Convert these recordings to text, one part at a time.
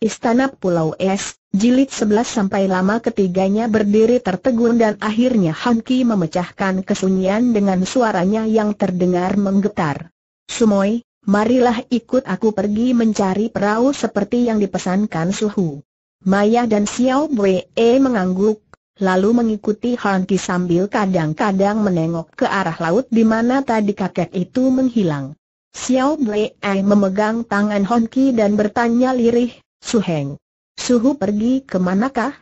Istana Pulau Es, jilid 11 sampai lama ketiganya berdiri tertegun dan akhirnya Han Ki memecahkan kesunyian dengan suaranya yang terdengar menggetar. Sumoy, marilah ikut aku pergi mencari perahu seperti yang dipesankan Suhu. Maya dan Xiao -e mengangguk, lalu mengikuti Han Ki sambil kadang-kadang menengok ke arah laut di mana tadi kakek itu menghilang. Xiao -e memegang tangan Han Ki dan bertanya lirih, Suheng. Suhu pergi ke manakah?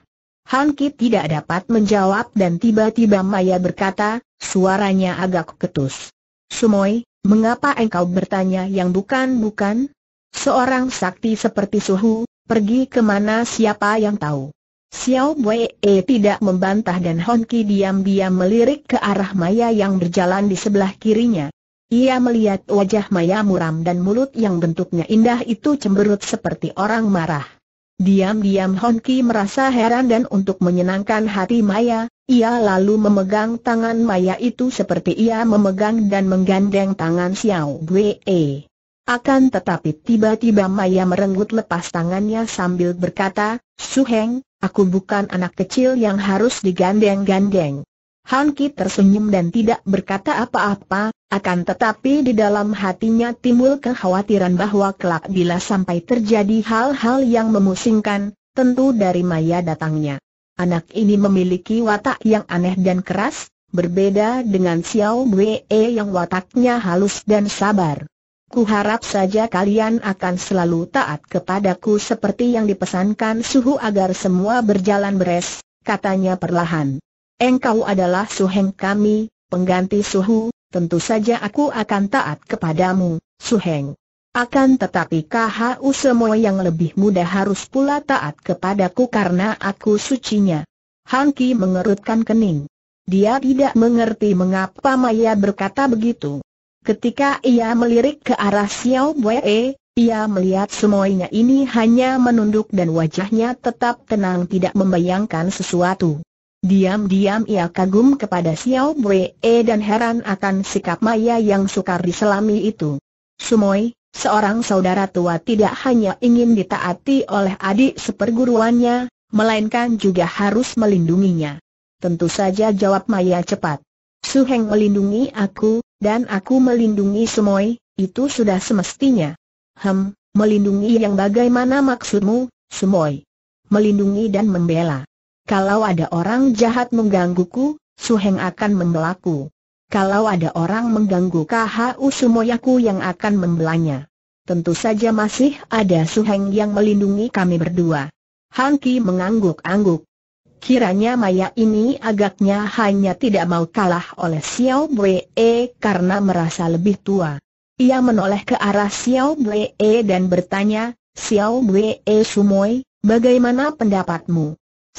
Han Ki tidak dapat menjawab dan tiba-tiba Maya berkata, suaranya agak ketus. Sumoy, mengapa engkau bertanya yang bukan-bukan? Seorang sakti seperti Suhu, pergi ke mana siapa yang tahu? Xiao Wei e tidak membantah dan Ki diam-diam melirik ke arah Maya yang berjalan di sebelah kirinya. Ia melihat wajah Maya muram dan mulut yang bentuknya indah itu cemberut seperti orang marah. Diam-diam Honki merasa heran dan untuk menyenangkan hati Maya, ia lalu memegang tangan Maya itu seperti ia memegang dan menggandeng tangan Xiao Wei. Akan tetapi tiba-tiba Maya merenggut lepas tangannya sambil berkata, Suheng, aku bukan anak kecil yang harus digandeng-gandeng. Han Ki tersenyum dan tidak berkata apa-apa, akan tetapi di dalam hatinya timbul kekhawatiran bahwa kelak bila sampai terjadi hal-hal yang memusingkan, tentu dari Maya datangnya. Anak ini memiliki watak yang aneh dan keras, berbeda dengan Xiao Wei yang wataknya halus dan sabar. Kuharap saja kalian akan selalu taat kepadaku seperti yang dipesankan Suhu agar semua berjalan beres, katanya perlahan. Engkau adalah suheng kami, pengganti suhu, tentu saja aku akan taat kepadamu, suheng. Akan tetapi KHU semua yang lebih muda harus pula taat kepadaku karena aku sucinya. Han Ki mengerutkan kening. Dia tidak mengerti mengapa Maya berkata begitu. Ketika ia melirik ke arah Xiao Wei, ia melihat semuanya ini hanya menunduk dan wajahnya tetap tenang tidak membayangkan sesuatu. Diam-diam ia kagum kepada Xiao Wei e dan heran akan sikap Maya yang sukar diselami itu. Sumoy, seorang saudara tua tidak hanya ingin ditaati oleh adik seperguruannya, melainkan juga harus melindunginya. Tentu saja jawab Maya cepat. Suheng melindungi aku, dan aku melindungi Sumoy, itu sudah semestinya. Hem, melindungi yang bagaimana maksudmu, Sumoy? Melindungi dan membela. Kalau ada orang jahat menggangguku, Su Heng akan membelaku. Kalau ada orang mengganggu KHU Sumoyaku yang akan membelanya. Tentu saja masih ada Su Heng yang melindungi kami berdua. Ki mengangguk-angguk. Kiranya Maya ini agaknya hanya tidak mau kalah oleh Xiao Wei e karena merasa lebih tua. Ia menoleh ke arah Xiao Wei e dan bertanya, Xiao Wei e Sumoy, bagaimana pendapatmu?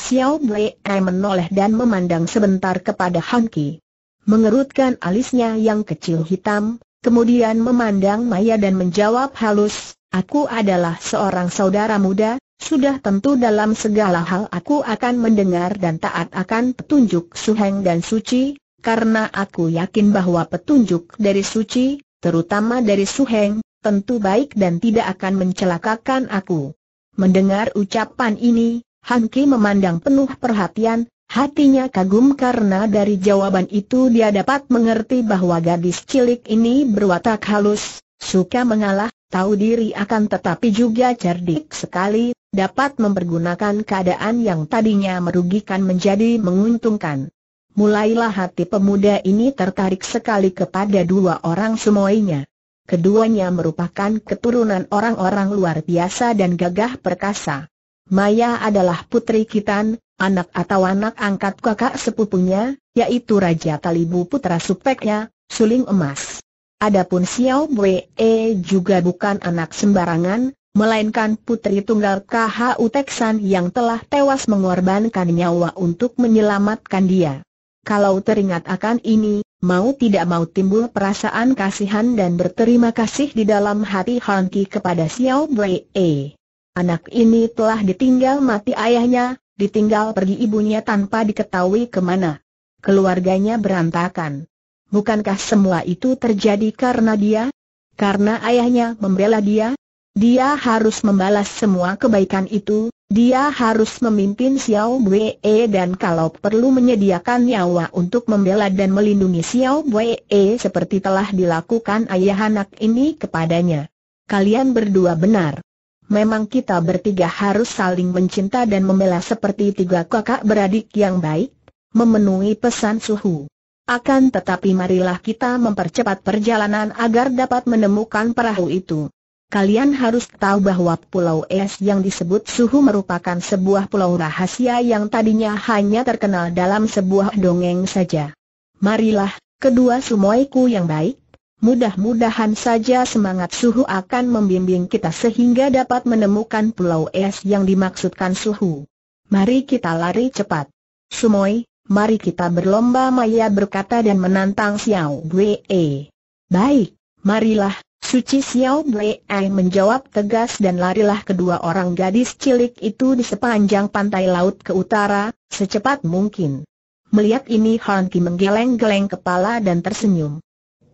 Xiao Blee menoleh dan memandang sebentar kepada Han Ki. Mengerutkan alisnya yang kecil hitam, kemudian memandang Maya dan menjawab halus, Aku adalah seorang saudara muda, sudah tentu dalam segala hal aku akan mendengar dan taat akan petunjuk Suheng dan Suci, karena aku yakin bahwa petunjuk dari Suci, terutama dari Suheng, tentu baik dan tidak akan mencelakakan aku. Mendengar ucapan ini, Hanki memandang penuh perhatian, hatinya kagum karena dari jawaban itu dia dapat mengerti bahwa gadis cilik ini berwatak halus, suka mengalah, tahu diri akan tetapi juga cerdik sekali, dapat mempergunakan keadaan yang tadinya merugikan menjadi menguntungkan. Mulailah hati pemuda ini tertarik sekali kepada dua orang semuanya. Keduanya merupakan keturunan orang-orang luar biasa dan gagah perkasa. Maya adalah putri Kitan, anak atau anak angkat kakak sepupunya, yaitu Raja Talibu putra supeknya, Suling Emas. Adapun Xiao Wei e juga bukan anak sembarangan, melainkan putri tunggal KHU Teksan yang telah tewas mengorbankan nyawa untuk menyelamatkan dia. Kalau teringat akan ini, mau tidak mau timbul perasaan kasihan dan berterima kasih di dalam hati Hanki kepada Xiao Wei. Anak ini telah ditinggal mati ayahnya, ditinggal pergi ibunya tanpa diketahui kemana. Keluarganya berantakan. Bukankah semua itu terjadi karena dia? Karena ayahnya membela dia? Dia harus membalas semua kebaikan itu, dia harus memimpin Xiao Wei dan kalau perlu menyediakan nyawa untuk membela dan melindungi Xiao Wei seperti telah dilakukan ayah anak ini kepadanya. Kalian berdua benar memang kita bertiga harus saling mencinta dan membela seperti tiga kakak beradik yang baik, memenuhi pesan suhu. Akan tetapi marilah kita mempercepat perjalanan agar dapat menemukan perahu itu. Kalian harus tahu bahwa pulau es yang disebut Suhu merupakan sebuah pulau rahasia yang tadinya hanya terkenal dalam sebuah dongeng saja. Marilah, kedua sumoiku yang baik, Mudah-mudahan saja semangat Suhu akan membimbing kita sehingga dapat menemukan pulau es yang dimaksudkan Suhu. Mari kita lari cepat. Sumoy, mari kita berlomba Maya berkata dan menantang Xiao Wei. Baik, marilah, Suci Xiao Wei menjawab tegas dan larilah kedua orang gadis cilik itu di sepanjang pantai laut ke utara, secepat mungkin. Melihat ini Han Ki menggeleng-geleng kepala dan tersenyum.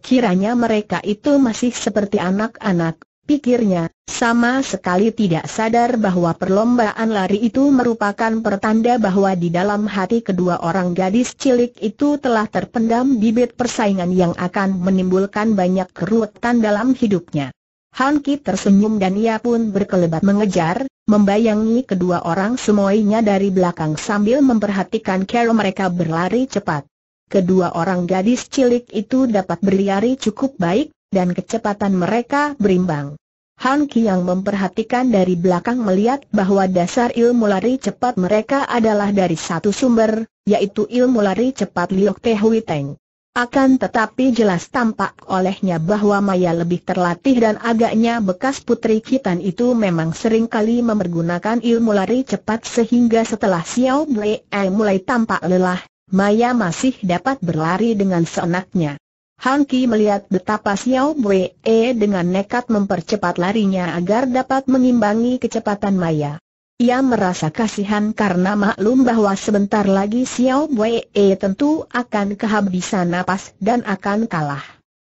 Kiranya mereka itu masih seperti anak-anak, pikirnya, sama sekali tidak sadar bahwa perlombaan lari itu merupakan pertanda bahwa di dalam hati kedua orang gadis cilik itu telah terpendam bibit persaingan yang akan menimbulkan banyak keruwetan dalam hidupnya. Han Ki tersenyum dan ia pun berkelebat mengejar, membayangi kedua orang semuanya dari belakang sambil memperhatikan cara mereka berlari cepat. Kedua orang gadis cilik itu dapat berlari cukup baik, dan kecepatan mereka berimbang. Han Ki yang memperhatikan dari belakang melihat bahwa dasar ilmu lari cepat mereka adalah dari satu sumber, yaitu ilmu lari cepat Liok Teh Hui Teng. Akan tetapi jelas tampak olehnya bahwa Maya lebih terlatih dan agaknya bekas putri Kitan itu memang sering kali memergunakan ilmu lari cepat sehingga setelah Xiao Blei mulai tampak lelah, Maya masih dapat berlari dengan seenaknya. Hang Ki melihat betapa Xiao Wei dengan nekat mempercepat larinya agar dapat mengimbangi kecepatan Maya. Ia merasa kasihan karena maklum bahwa sebentar lagi Xiao Wei tentu akan kehabisan napas dan akan kalah.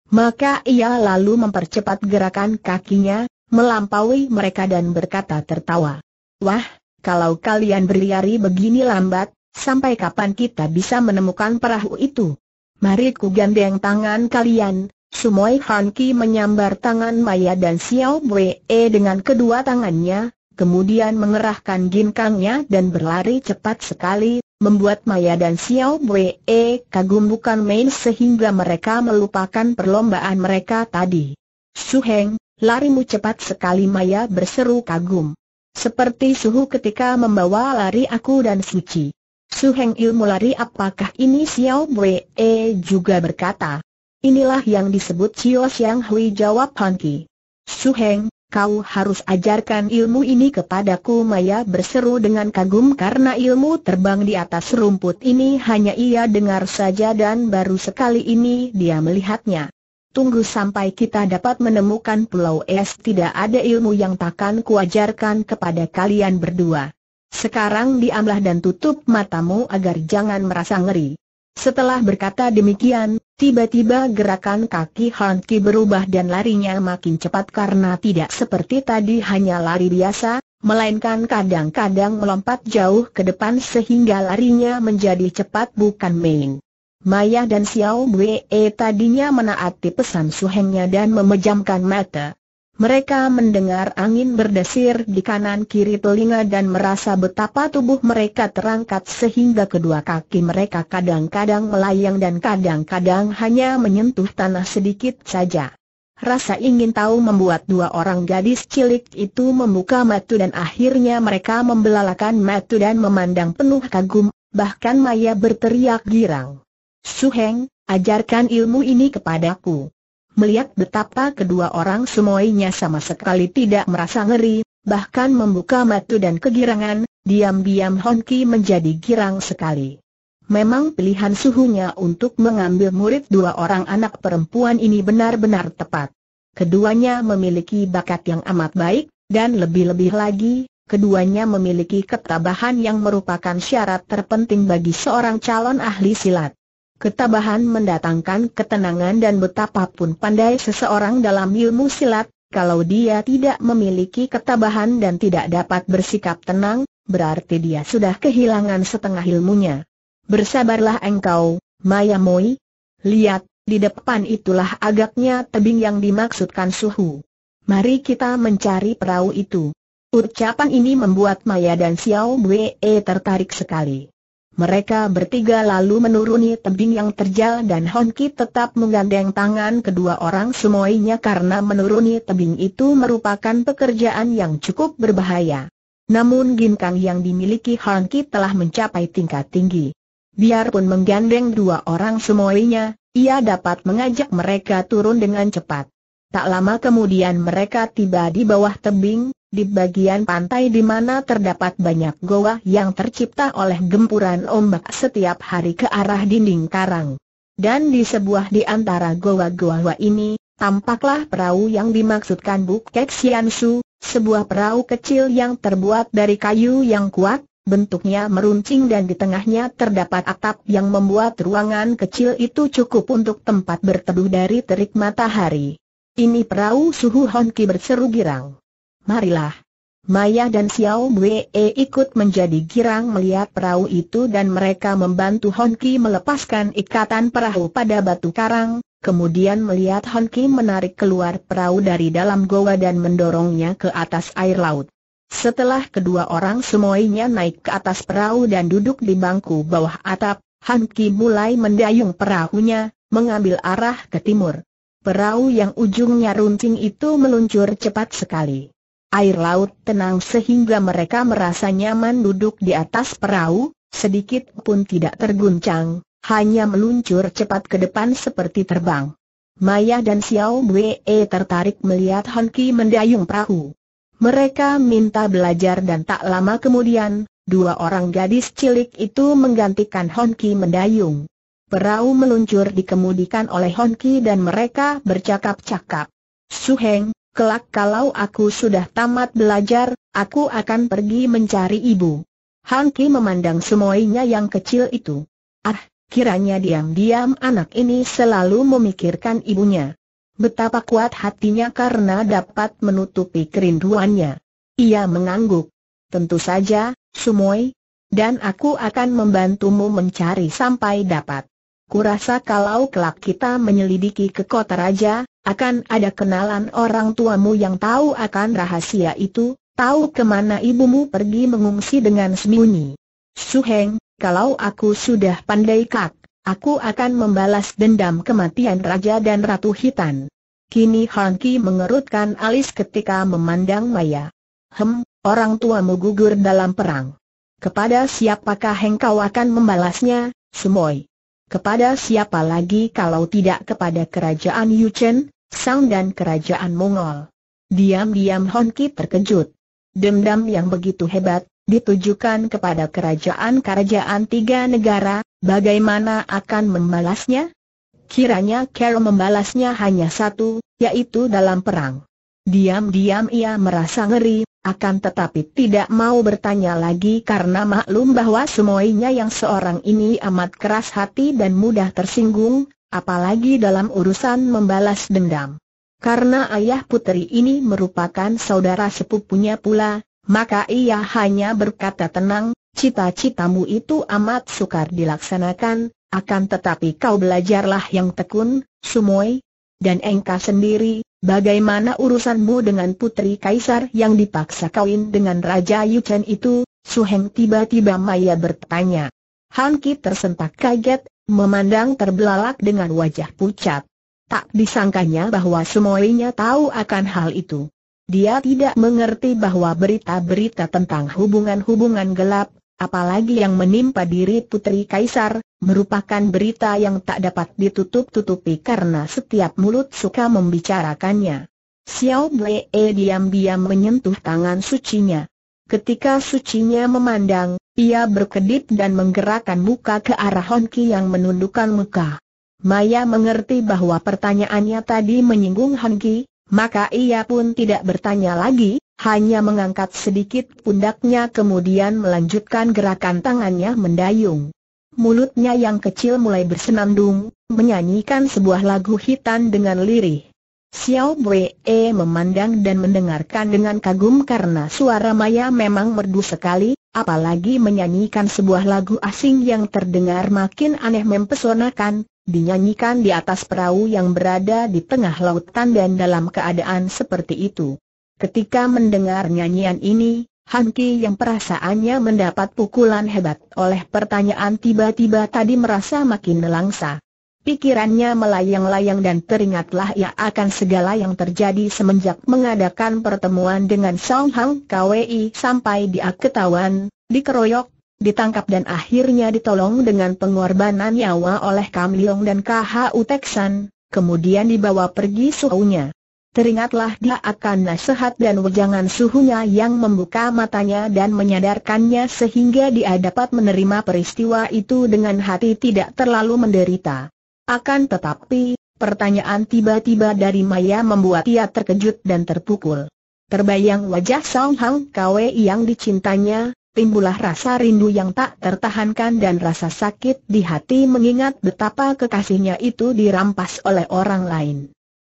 Maka ia lalu mempercepat gerakan kakinya, melampaui mereka dan berkata tertawa. Wah, kalau kalian berlari begini lambat, Sampai kapan kita bisa menemukan perahu itu? Mari ku gandeng tangan kalian. Sumoi Han Ki menyambar tangan Maya dan Xiao Wei dengan kedua tangannya, kemudian mengerahkan ginkangnya dan berlari cepat sekali, membuat Maya dan Xiao Wei kagum bukan main sehingga mereka melupakan perlombaan mereka tadi. Su Heng, larimu cepat sekali Maya berseru kagum. Seperti suhu ketika membawa lari aku dan Suci. Su Heng ilmu lari apakah ini Xiao Wei e juga berkata. Inilah yang disebut Xiao Xiang Hui jawab Han Ki. Su Heng, kau harus ajarkan ilmu ini kepadaku Maya berseru dengan kagum karena ilmu terbang di atas rumput ini hanya ia dengar saja dan baru sekali ini dia melihatnya. Tunggu sampai kita dapat menemukan pulau es tidak ada ilmu yang takkan kuajarkan kepada kalian berdua. Sekarang diamlah dan tutup matamu agar jangan merasa ngeri. Setelah berkata demikian, tiba-tiba gerakan kaki Han berubah dan larinya makin cepat karena tidak seperti tadi hanya lari biasa, melainkan kadang-kadang melompat jauh ke depan sehingga larinya menjadi cepat bukan main. Maya dan Xiao Wei tadinya menaati pesan suhengnya dan memejamkan mata. Mereka mendengar angin berdesir di kanan kiri telinga dan merasa betapa tubuh mereka terangkat sehingga kedua kaki mereka kadang-kadang melayang dan kadang-kadang hanya menyentuh tanah sedikit saja. Rasa ingin tahu membuat dua orang gadis cilik itu membuka mata dan akhirnya mereka membelalakan mata dan memandang penuh kagum, bahkan Maya berteriak girang. Suheng, ajarkan ilmu ini kepadaku melihat betapa kedua orang semuanya sama sekali tidak merasa ngeri, bahkan membuka mata dan kegirangan, diam-diam Honki menjadi girang sekali. Memang pilihan suhunya untuk mengambil murid dua orang anak perempuan ini benar-benar tepat. Keduanya memiliki bakat yang amat baik, dan lebih-lebih lagi, keduanya memiliki ketabahan yang merupakan syarat terpenting bagi seorang calon ahli silat. Ketabahan mendatangkan ketenangan dan betapapun pandai seseorang dalam ilmu silat, kalau dia tidak memiliki ketabahan dan tidak dapat bersikap tenang, berarti dia sudah kehilangan setengah ilmunya. Bersabarlah engkau, Maya Moi. Lihat, di depan itulah agaknya tebing yang dimaksudkan suhu. Mari kita mencari perahu itu. Ucapan ini membuat Maya dan Xiao Wei tertarik sekali. Mereka bertiga lalu menuruni tebing yang terjal dan Honki tetap menggandeng tangan kedua orang semuanya karena menuruni tebing itu merupakan pekerjaan yang cukup berbahaya. Namun ginkang yang dimiliki Honki telah mencapai tingkat tinggi. Biarpun menggandeng dua orang semuanya, ia dapat mengajak mereka turun dengan cepat. Tak lama kemudian mereka tiba di bawah tebing, di bagian pantai di mana terdapat banyak goa yang tercipta oleh gempuran ombak setiap hari ke arah dinding karang. Dan di sebuah di antara goa-goa ini, tampaklah perahu yang dimaksudkan Bukek Su, sebuah perahu kecil yang terbuat dari kayu yang kuat, bentuknya meruncing dan di tengahnya terdapat atap yang membuat ruangan kecil itu cukup untuk tempat berteduh dari terik matahari. Ini perahu suhu Honki berseru girang. Marilah. Maya dan Xiao Wei ikut menjadi girang melihat perahu itu dan mereka membantu Honki melepaskan ikatan perahu pada batu karang, kemudian melihat Honki menarik keluar perahu dari dalam goa dan mendorongnya ke atas air laut. Setelah kedua orang semuanya naik ke atas perahu dan duduk di bangku bawah atap, Honki mulai mendayung perahunya, mengambil arah ke timur. Perahu yang ujungnya runcing itu meluncur cepat sekali. Air laut tenang sehingga mereka merasa nyaman duduk di atas perahu, sedikit pun tidak terguncang, hanya meluncur cepat ke depan seperti terbang. Maya dan Xiao Wei tertarik melihat Han Ki mendayung perahu. Mereka minta belajar dan tak lama kemudian, dua orang gadis cilik itu menggantikan Honki Ki mendayung. Perahu meluncur dikemudikan oleh Honki dan mereka bercakap-cakap. Suheng, kelak kalau aku sudah tamat belajar, aku akan pergi mencari ibu. Honki memandang semuanya yang kecil itu. Ah, kiranya diam-diam anak ini selalu memikirkan ibunya. Betapa kuat hatinya karena dapat menutupi kerinduannya. Ia mengangguk. Tentu saja, Sumoy, dan aku akan membantumu mencari sampai dapat. Kurasa kalau kelak kita menyelidiki ke kota raja, akan ada kenalan orang tuamu yang tahu akan rahasia itu, tahu kemana ibumu pergi mengungsi dengan sembunyi. Suheng, kalau aku sudah pandai kak, aku akan membalas dendam kematian Raja dan Ratu Hitan. Kini Han Ki mengerutkan alis ketika memandang Maya. Hem, orang tuamu gugur dalam perang. Kepada siapakah engkau akan membalasnya, Sumoy? Kepada siapa lagi kalau tidak kepada kerajaan Yuchen, Sang dan kerajaan Mongol? Diam-diam Honki terkejut. Dendam yang begitu hebat, ditujukan kepada kerajaan-kerajaan tiga negara, bagaimana akan membalasnya? Kiranya Carol membalasnya hanya satu, yaitu dalam perang. Diam-diam ia merasa ngeri, akan tetapi tidak mau bertanya lagi karena maklum bahwa semuanya yang seorang ini amat keras hati dan mudah tersinggung, apalagi dalam urusan membalas dendam. Karena ayah putri ini merupakan saudara sepupunya pula, maka ia hanya berkata tenang, cita-citamu itu amat sukar dilaksanakan, akan tetapi kau belajarlah yang tekun, Sumoy, dan engkau sendiri, Bagaimana urusanmu dengan putri kaisar yang dipaksa kawin dengan Raja Yuchen itu? Su Heng tiba-tiba Maya bertanya. Han Ki tersentak kaget, memandang terbelalak dengan wajah pucat. Tak disangkanya bahwa semuanya tahu akan hal itu. Dia tidak mengerti bahwa berita-berita tentang hubungan-hubungan gelap, apalagi yang menimpa diri Putri Kaisar, merupakan berita yang tak dapat ditutup-tutupi karena setiap mulut suka membicarakannya. Xiao Blee eh, diam-diam menyentuh tangan sucinya. Ketika sucinya memandang, ia berkedip dan menggerakkan muka ke arah Honki yang menundukkan muka. Maya mengerti bahwa pertanyaannya tadi menyinggung Honki, maka ia pun tidak bertanya lagi, hanya mengangkat sedikit pundaknya kemudian melanjutkan gerakan tangannya mendayung. Mulutnya yang kecil mulai bersenandung, menyanyikan sebuah lagu hitan dengan lirih. Xiao Wei memandang dan mendengarkan dengan kagum karena suara Maya memang merdu sekali, apalagi menyanyikan sebuah lagu asing yang terdengar makin aneh mempesonakan, dinyanyikan di atas perahu yang berada di tengah lautan dan dalam keadaan seperti itu. Ketika mendengar nyanyian ini, Han Ki yang perasaannya mendapat pukulan hebat oleh pertanyaan tiba-tiba tadi merasa makin melangsa. Pikirannya melayang-layang dan teringatlah ia akan segala yang terjadi semenjak mengadakan pertemuan dengan Song Hang KWI sampai dia ketahuan, dikeroyok, ditangkap dan akhirnya ditolong dengan pengorbanan nyawa oleh Kam Leong dan KHU Teksan, kemudian dibawa pergi suhunya teringatlah dia akan nasihat dan wejangan suhunya yang membuka matanya dan menyadarkannya sehingga dia dapat menerima peristiwa itu dengan hati tidak terlalu menderita. Akan tetapi, pertanyaan tiba-tiba dari Maya membuat ia terkejut dan terpukul. Terbayang wajah Song Hang Kwe yang dicintanya, timbullah rasa rindu yang tak tertahankan dan rasa sakit di hati mengingat betapa kekasihnya itu dirampas oleh orang lain.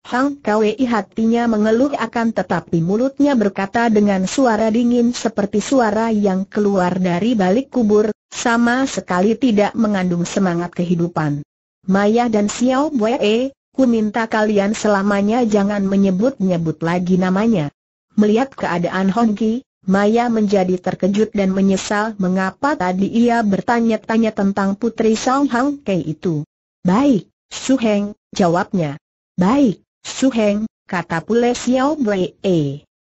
Hang Kwei hatinya mengeluh akan tetapi mulutnya berkata dengan suara dingin seperti suara yang keluar dari balik kubur, sama sekali tidak mengandung semangat kehidupan. Maya dan Xiao Wei, ku minta kalian selamanya jangan menyebut-nyebut lagi namanya. Melihat keadaan Hong Ki, Maya menjadi terkejut dan menyesal mengapa tadi ia bertanya-tanya tentang putri Song Hang Kei itu. Baik, Su Heng, jawabnya. Baik. Suheng, kata pula Xiao Wei.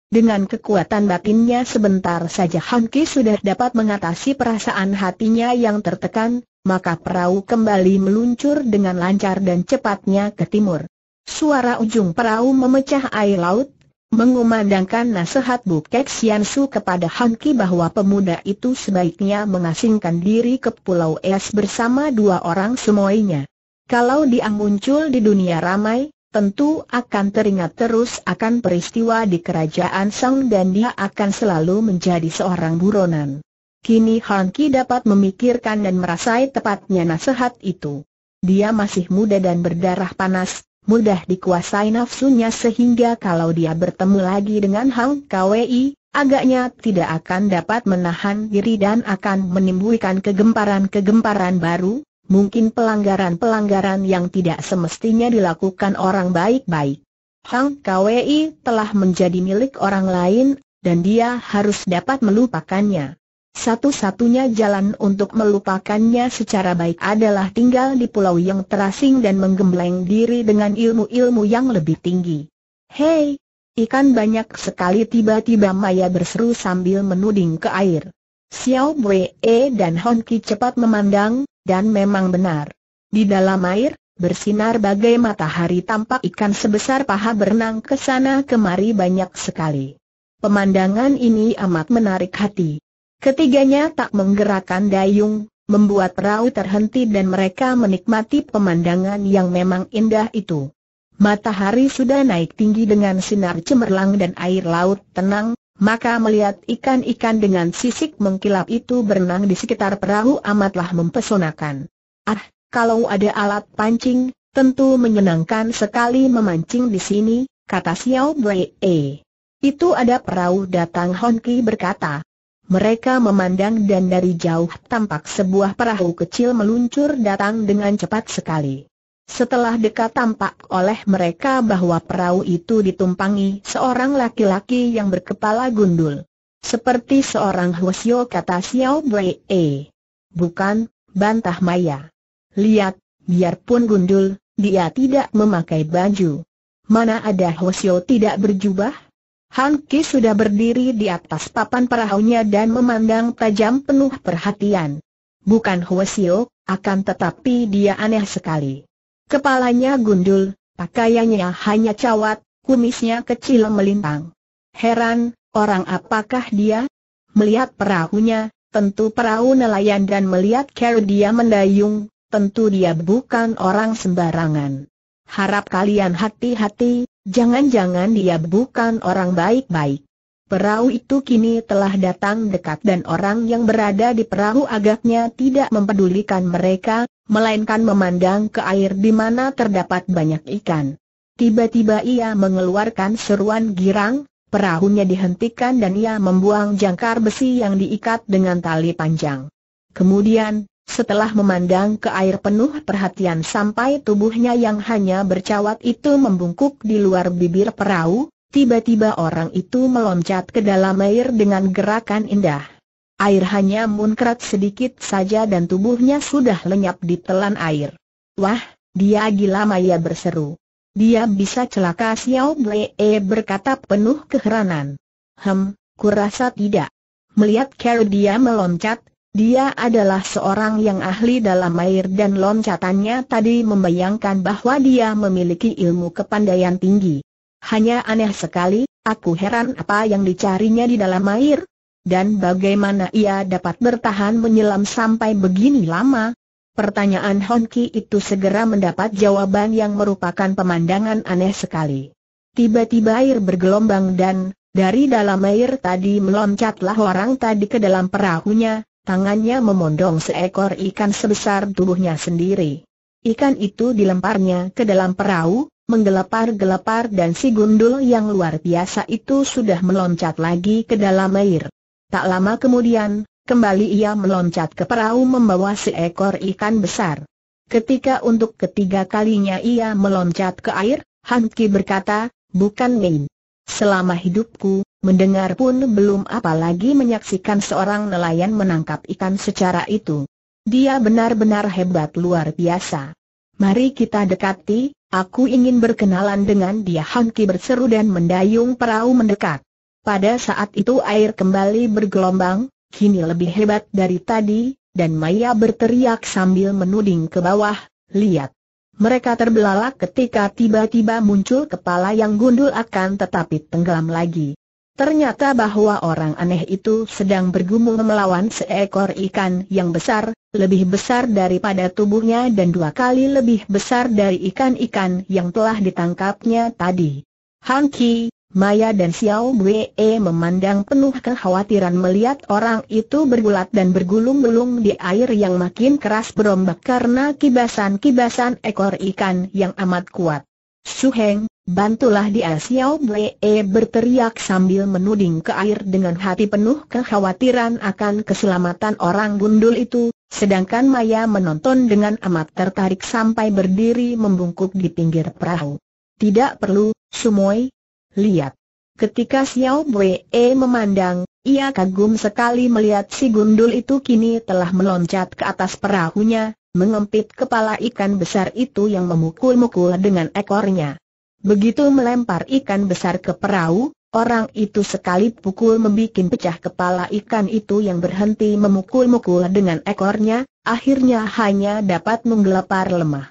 Dengan kekuatan batinnya sebentar saja Han Ki sudah dapat mengatasi perasaan hatinya yang tertekan, maka perahu kembali meluncur dengan lancar dan cepatnya ke timur. Suara ujung perahu memecah air laut, mengumandangkan nasihat Kek Sian Su kepada Han Ki bahwa pemuda itu sebaiknya mengasingkan diri ke Pulau Es bersama dua orang semuanya. Kalau dia muncul di dunia ramai, tentu akan teringat terus akan peristiwa di kerajaan Song dan dia akan selalu menjadi seorang buronan. Kini Han Ki dapat memikirkan dan merasai tepatnya nasihat itu. Dia masih muda dan berdarah panas, mudah dikuasai nafsunya sehingga kalau dia bertemu lagi dengan Hang Kwei, agaknya tidak akan dapat menahan diri dan akan menimbulkan kegemparan-kegemparan baru, mungkin pelanggaran-pelanggaran yang tidak semestinya dilakukan orang baik-baik. Hang Kwei telah menjadi milik orang lain, dan dia harus dapat melupakannya. Satu-satunya jalan untuk melupakannya secara baik adalah tinggal di pulau yang terasing dan menggembleng diri dengan ilmu-ilmu yang lebih tinggi. Hei! Ikan banyak sekali tiba-tiba Maya berseru sambil menuding ke air. Xiao Bue e dan Hon Ki cepat memandang, dan memang benar. Di dalam air, bersinar bagai matahari tampak ikan sebesar paha berenang ke sana kemari banyak sekali. Pemandangan ini amat menarik hati. Ketiganya tak menggerakkan dayung, membuat perahu terhenti dan mereka menikmati pemandangan yang memang indah itu. Matahari sudah naik tinggi dengan sinar cemerlang dan air laut tenang, maka melihat ikan-ikan dengan sisik mengkilap itu berenang di sekitar perahu amatlah mempesonakan. Ah, kalau ada alat pancing, tentu menyenangkan sekali memancing di sini, kata Xiao Wei. Itu ada perahu datang Honki berkata. Mereka memandang dan dari jauh tampak sebuah perahu kecil meluncur datang dengan cepat sekali. Setelah dekat tampak oleh mereka bahwa perahu itu ditumpangi seorang laki-laki yang berkepala gundul. Seperti seorang Hwasyo kata Xiao Wei. Bukan, bantah Maya. Lihat, biarpun gundul, dia tidak memakai baju. Mana ada Hwasyo tidak berjubah? Han Ki sudah berdiri di atas papan perahunya dan memandang tajam penuh perhatian. Bukan hwasio, akan tetapi dia aneh sekali. Kepalanya gundul, pakaiannya hanya cawat, kumisnya kecil melintang. Heran, orang apakah dia? Melihat perahunya, tentu perahu nelayan dan melihat cara dia mendayung, tentu dia bukan orang sembarangan. Harap kalian hati-hati, jangan-jangan dia bukan orang baik-baik. Perahu itu kini telah datang dekat dan orang yang berada di perahu agaknya tidak mempedulikan mereka, melainkan memandang ke air di mana terdapat banyak ikan. Tiba-tiba ia mengeluarkan seruan girang, perahunya dihentikan dan ia membuang jangkar besi yang diikat dengan tali panjang. Kemudian, setelah memandang ke air penuh perhatian sampai tubuhnya yang hanya bercawat itu membungkuk di luar bibir perahu, tiba-tiba orang itu meloncat ke dalam air dengan gerakan indah. Air hanya munkrat sedikit saja dan tubuhnya sudah lenyap di telan air. Wah, dia gila Maya berseru. Dia bisa celaka Xiao Blee eh, berkata penuh keheranan. Hem, kurasa tidak. Melihat Carol dia meloncat, dia adalah seorang yang ahli dalam air dan loncatannya tadi membayangkan bahwa dia memiliki ilmu kepandaian tinggi. Hanya aneh sekali, aku heran apa yang dicarinya di dalam air. Dan bagaimana ia dapat bertahan menyelam sampai begini lama? Pertanyaan Honki itu segera mendapat jawaban yang merupakan pemandangan aneh sekali. Tiba-tiba air bergelombang dan, dari dalam air tadi meloncatlah orang tadi ke dalam perahunya, tangannya memondong seekor ikan sebesar tubuhnya sendiri. Ikan itu dilemparnya ke dalam perahu, menggelepar-gelepar dan si gundul yang luar biasa itu sudah meloncat lagi ke dalam air. Tak lama kemudian, kembali ia meloncat ke perahu membawa seekor ikan besar. Ketika untuk ketiga kalinya ia meloncat ke air, Han berkata, bukan main. Selama hidupku, mendengar pun belum apalagi menyaksikan seorang nelayan menangkap ikan secara itu. Dia benar-benar hebat luar biasa. Mari kita dekati, Aku ingin berkenalan dengan dia Hangki berseru dan mendayung perahu mendekat. Pada saat itu air kembali bergelombang, kini lebih hebat dari tadi, dan Maya berteriak sambil menuding ke bawah, lihat. Mereka terbelalak ketika tiba-tiba muncul kepala yang gundul akan tetapi tenggelam lagi. Ternyata bahwa orang aneh itu sedang bergumul melawan seekor ikan yang besar, lebih besar daripada tubuhnya dan dua kali lebih besar dari ikan-ikan yang telah ditangkapnya tadi. Han Ki, Maya dan Xiao Wei memandang penuh kekhawatiran melihat orang itu bergulat dan bergulung-gulung di air yang makin keras berombak karena kibasan-kibasan ekor ikan yang amat kuat. Su Heng, Bantulah dia Xiao Blee e, berteriak sambil menuding ke air dengan hati penuh kekhawatiran akan keselamatan orang gundul itu, sedangkan Maya menonton dengan amat tertarik sampai berdiri membungkuk di pinggir perahu. Tidak perlu, Sumoy. Lihat. Ketika Xiao Blee e, memandang, ia kagum sekali melihat si gundul itu kini telah meloncat ke atas perahunya, mengempit kepala ikan besar itu yang memukul-mukul dengan ekornya. Begitu melempar ikan besar ke perahu, orang itu sekali pukul membuat pecah kepala ikan itu yang berhenti memukul-mukul dengan ekornya, akhirnya hanya dapat menggelepar lemah.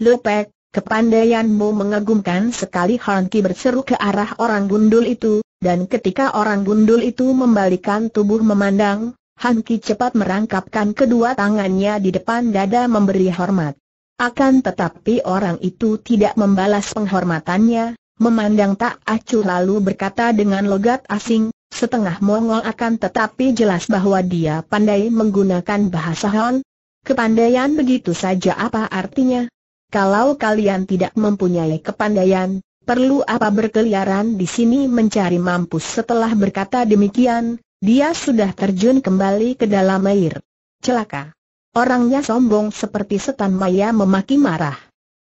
Lepek, kepandaianmu mengagumkan sekali Hanki berseru ke arah orang gundul itu, dan ketika orang gundul itu membalikan tubuh memandang, Hanki cepat merangkapkan kedua tangannya di depan dada memberi hormat. Akan tetapi orang itu tidak membalas penghormatannya, memandang tak acuh lalu berkata dengan logat asing, setengah Mongol akan tetapi jelas bahwa dia pandai menggunakan bahasa Han. Kepandaian begitu saja apa artinya? Kalau kalian tidak mempunyai kepandaian, perlu apa berkeliaran di sini mencari mampus setelah berkata demikian, dia sudah terjun kembali ke dalam air. Celaka. Orangnya sombong seperti setan maya memaki marah.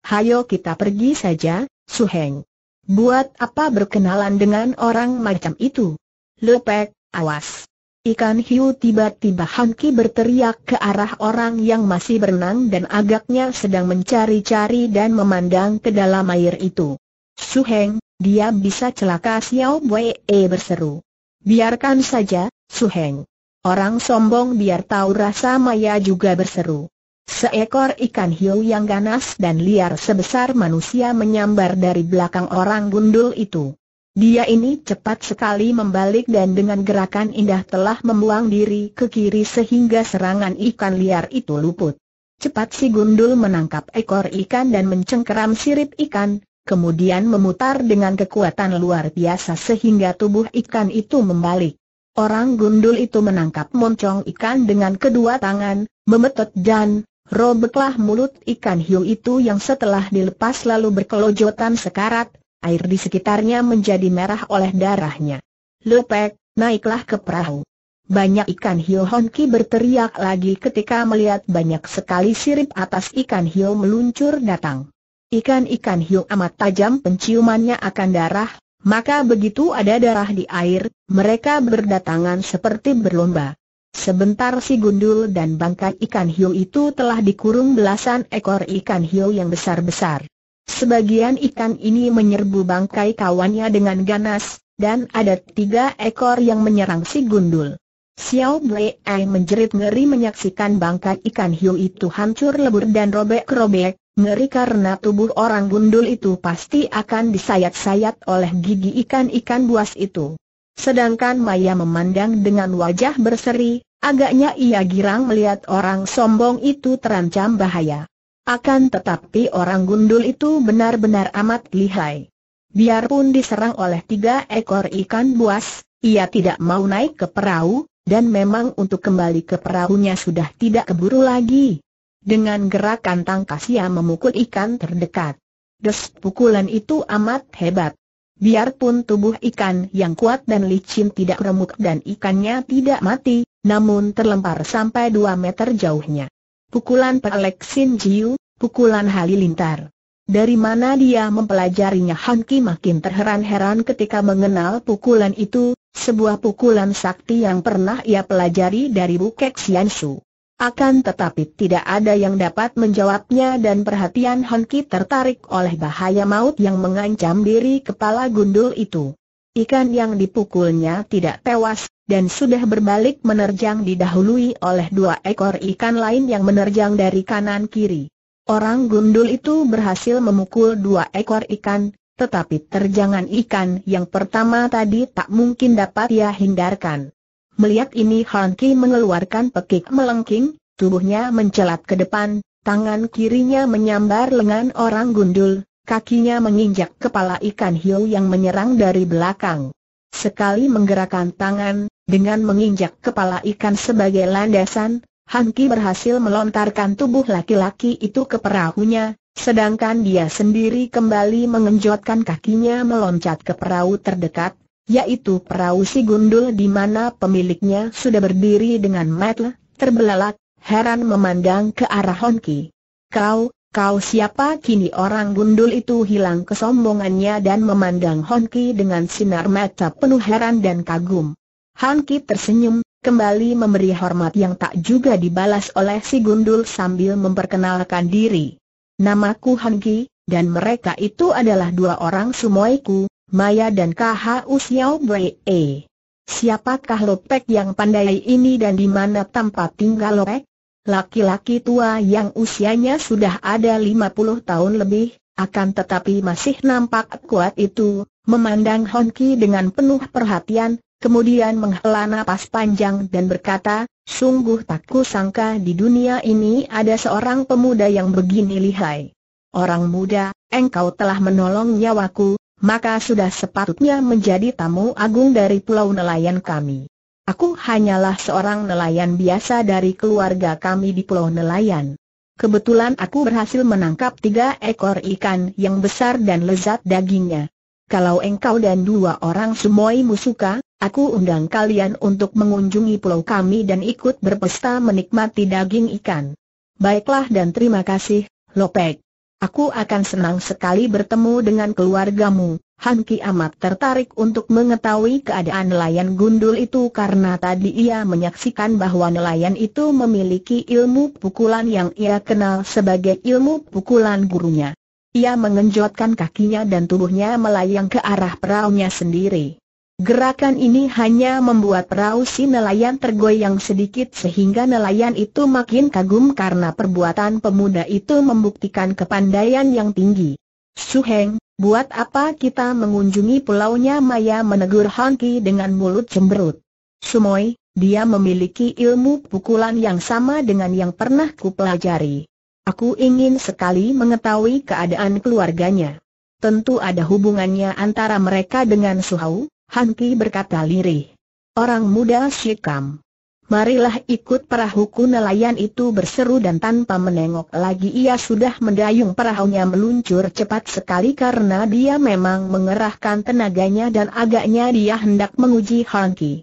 Hayo kita pergi saja, Su Heng. Buat apa berkenalan dengan orang macam itu? Lepek, awas. Ikan hiu tiba-tiba Hanki berteriak ke arah orang yang masih berenang dan agaknya sedang mencari-cari dan memandang ke dalam air itu. Su Heng, dia bisa celaka Xiao Wei berseru. Biarkan saja, Su Heng. Orang sombong biar tahu rasa maya juga berseru. Seekor ikan hiu yang ganas dan liar sebesar manusia menyambar dari belakang orang gundul itu. Dia ini cepat sekali membalik dan dengan gerakan indah telah membuang diri ke kiri sehingga serangan ikan liar itu luput. Cepat si gundul menangkap ekor ikan dan mencengkeram sirip ikan, kemudian memutar dengan kekuatan luar biasa sehingga tubuh ikan itu membalik. Orang gundul itu menangkap moncong ikan dengan kedua tangan, memetot dan robeklah mulut ikan hiu itu yang setelah dilepas lalu berkelojotan sekarat, air di sekitarnya menjadi merah oleh darahnya. Lepek, naiklah ke perahu. Banyak ikan hiu Honki berteriak lagi ketika melihat banyak sekali sirip atas ikan hiu meluncur datang. Ikan-ikan hiu amat tajam penciumannya akan darah, maka begitu ada darah di air, mereka berdatangan seperti berlomba. Sebentar si gundul dan bangkai ikan hiu itu telah dikurung belasan ekor ikan hiu yang besar-besar. Sebagian ikan ini menyerbu bangkai kawannya dengan ganas, dan ada tiga ekor yang menyerang si gundul. Xiao Ai menjerit ngeri menyaksikan bangkai ikan hiu itu hancur lebur dan robek-robek, Ngeri karena tubuh orang gundul itu pasti akan disayat-sayat oleh gigi ikan-ikan buas itu. Sedangkan Maya memandang dengan wajah berseri, agaknya ia girang melihat orang sombong itu terancam bahaya. Akan tetapi orang gundul itu benar-benar amat lihai. Biarpun diserang oleh tiga ekor ikan buas, ia tidak mau naik ke perahu, dan memang untuk kembali ke perahunya sudah tidak keburu lagi. Dengan gerakan tangkas ia memukul ikan terdekat. Des pukulan itu amat hebat. Biarpun tubuh ikan yang kuat dan licin tidak remuk dan ikannya tidak mati, namun terlempar sampai dua meter jauhnya. Pukulan Pelek Sin Jiu, pukulan halilintar. Dari mana dia mempelajarinya Han Ki makin terheran-heran ketika mengenal pukulan itu, sebuah pukulan sakti yang pernah ia pelajari dari Bukek Siansu. Akan tetapi tidak ada yang dapat menjawabnya dan perhatian Honki tertarik oleh bahaya maut yang mengancam diri kepala gundul itu. Ikan yang dipukulnya tidak tewas, dan sudah berbalik menerjang didahului oleh dua ekor ikan lain yang menerjang dari kanan kiri. Orang gundul itu berhasil memukul dua ekor ikan, tetapi terjangan ikan yang pertama tadi tak mungkin dapat ia hindarkan. Melihat ini Han Ki mengeluarkan pekik melengking, tubuhnya mencelat ke depan, tangan kirinya menyambar lengan orang gundul, kakinya menginjak kepala ikan hiu yang menyerang dari belakang. Sekali menggerakkan tangan, dengan menginjak kepala ikan sebagai landasan, Han Ki berhasil melontarkan tubuh laki-laki itu ke perahunya, sedangkan dia sendiri kembali mengenjotkan kakinya meloncat ke perahu terdekat, yaitu perahu si gundul di mana pemiliknya sudah berdiri dengan metel, terbelalak, heran memandang ke arah Honki. Kau, kau siapa kini orang gundul itu hilang kesombongannya dan memandang Honki dengan sinar mata penuh heran dan kagum. Honki tersenyum, kembali memberi hormat yang tak juga dibalas oleh si gundul sambil memperkenalkan diri. Namaku Honki, dan mereka itu adalah dua orang sumoiku, Maya dan KHU Xiao E. Siapakah Lopek yang pandai ini dan di mana tempat tinggal Lopek? Laki-laki tua yang usianya sudah ada 50 tahun lebih, akan tetapi masih nampak kuat itu, memandang Honki dengan penuh perhatian, kemudian menghela napas panjang dan berkata, sungguh tak kusangka di dunia ini ada seorang pemuda yang begini lihai. Orang muda, engkau telah menolong nyawaku, maka sudah sepatutnya menjadi tamu agung dari pulau nelayan kami. Aku hanyalah seorang nelayan biasa dari keluarga kami di pulau nelayan. Kebetulan aku berhasil menangkap tiga ekor ikan yang besar dan lezat dagingnya. Kalau engkau dan dua orang semuaimu suka, aku undang kalian untuk mengunjungi pulau kami dan ikut berpesta menikmati daging ikan. Baiklah dan terima kasih, Lopek. Aku akan senang sekali bertemu dengan keluargamu. Han Ki amat tertarik untuk mengetahui keadaan nelayan gundul itu karena tadi ia menyaksikan bahwa nelayan itu memiliki ilmu pukulan yang ia kenal sebagai ilmu pukulan gurunya. Ia mengenjotkan kakinya dan tubuhnya melayang ke arah perahunya sendiri. Gerakan ini hanya membuat perahu si nelayan tergoyang sedikit sehingga nelayan itu makin kagum karena perbuatan pemuda itu membuktikan kepandaian yang tinggi. Suheng, buat apa kita mengunjungi pulaunya Maya menegur Hanki dengan mulut cemberut. Sumoy, dia memiliki ilmu pukulan yang sama dengan yang pernah kupelajari. Aku ingin sekali mengetahui keadaan keluarganya. Tentu ada hubungannya antara mereka dengan Suhau, Han Ki berkata lirih. Orang muda Shikam. Marilah ikut perahuku nelayan itu berseru dan tanpa menengok lagi ia sudah mendayung perahunya meluncur cepat sekali karena dia memang mengerahkan tenaganya dan agaknya dia hendak menguji Han Ki.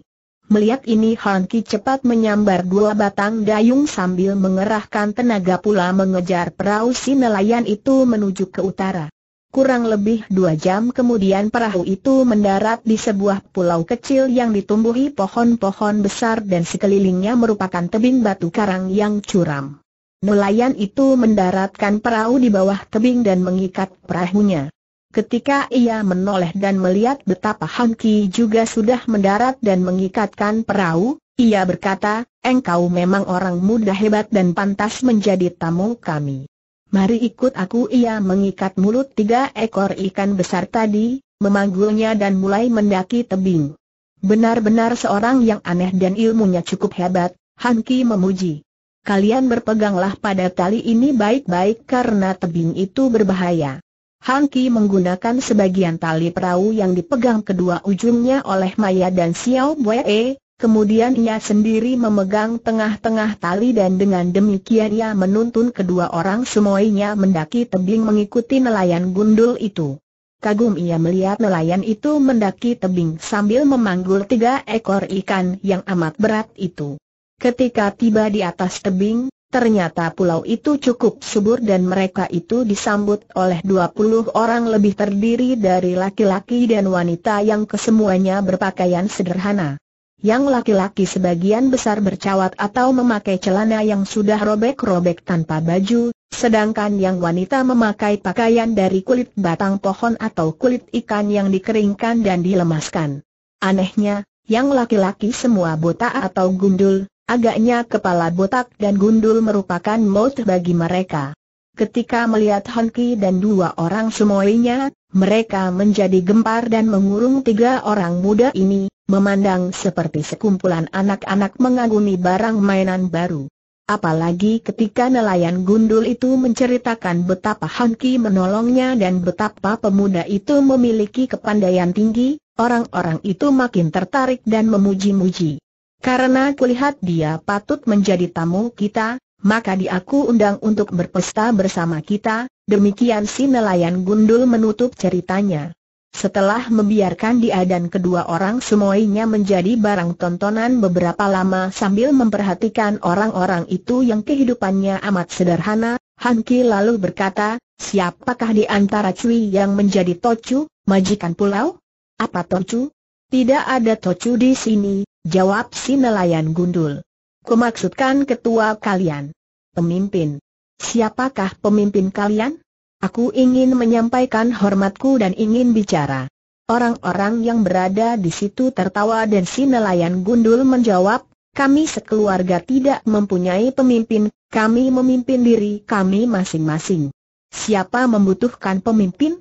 Melihat ini Han Ki cepat menyambar dua batang dayung sambil mengerahkan tenaga pula mengejar perahu si nelayan itu menuju ke utara. Kurang lebih dua jam kemudian perahu itu mendarat di sebuah pulau kecil yang ditumbuhi pohon-pohon besar dan sekelilingnya merupakan tebing batu karang yang curam. Nelayan itu mendaratkan perahu di bawah tebing dan mengikat perahunya. Ketika ia menoleh dan melihat betapa Hanki juga sudah mendarat dan mengikatkan perahu, ia berkata, engkau memang orang muda hebat dan pantas menjadi tamu kami. Mari ikut aku ia mengikat mulut tiga ekor ikan besar tadi, memanggulnya dan mulai mendaki tebing. Benar-benar seorang yang aneh dan ilmunya cukup hebat, Ki memuji. Kalian berpeganglah pada tali ini baik-baik karena tebing itu berbahaya. Ki menggunakan sebagian tali perahu yang dipegang kedua ujungnya oleh Maya dan Xiao Buae. Kemudian ia sendiri memegang tengah-tengah tali dan dengan demikian ia menuntun kedua orang semuanya mendaki tebing mengikuti nelayan gundul itu. Kagum ia melihat nelayan itu mendaki tebing sambil memanggul tiga ekor ikan yang amat berat itu. Ketika tiba di atas tebing, ternyata pulau itu cukup subur dan mereka itu disambut oleh 20 orang lebih terdiri dari laki-laki dan wanita yang kesemuanya berpakaian sederhana yang laki-laki sebagian besar bercawat atau memakai celana yang sudah robek-robek tanpa baju, sedangkan yang wanita memakai pakaian dari kulit batang pohon atau kulit ikan yang dikeringkan dan dilemaskan. Anehnya, yang laki-laki semua botak atau gundul, agaknya kepala botak dan gundul merupakan mode bagi mereka. Ketika melihat Honki dan dua orang semuanya, mereka menjadi gempar dan mengurung tiga orang muda ini, memandang seperti sekumpulan anak-anak mengagumi barang mainan baru. Apalagi ketika nelayan gundul itu menceritakan betapa Hanki menolongnya dan betapa pemuda itu memiliki kepandaian tinggi, orang-orang itu makin tertarik dan memuji-muji. Karena kulihat dia patut menjadi tamu kita, maka diaku undang untuk berpesta bersama kita, demikian si nelayan gundul menutup ceritanya. Setelah membiarkan dia dan kedua orang semuanya menjadi barang tontonan beberapa lama sambil memperhatikan orang-orang itu yang kehidupannya amat sederhana, Han Ki lalu berkata, siapakah di antara Cui yang menjadi Tocu, majikan pulau? Apa Tocu? Tidak ada Tocu di sini, jawab si nelayan gundul. Kumaksudkan ketua kalian. Pemimpin. Siapakah pemimpin kalian? Aku ingin menyampaikan hormatku dan ingin bicara. Orang-orang yang berada di situ tertawa dan si nelayan gundul menjawab, kami sekeluarga tidak mempunyai pemimpin, kami memimpin diri kami masing-masing. Siapa membutuhkan pemimpin?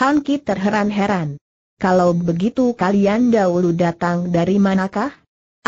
Han Ki terheran-heran. Kalau begitu kalian dahulu datang dari manakah?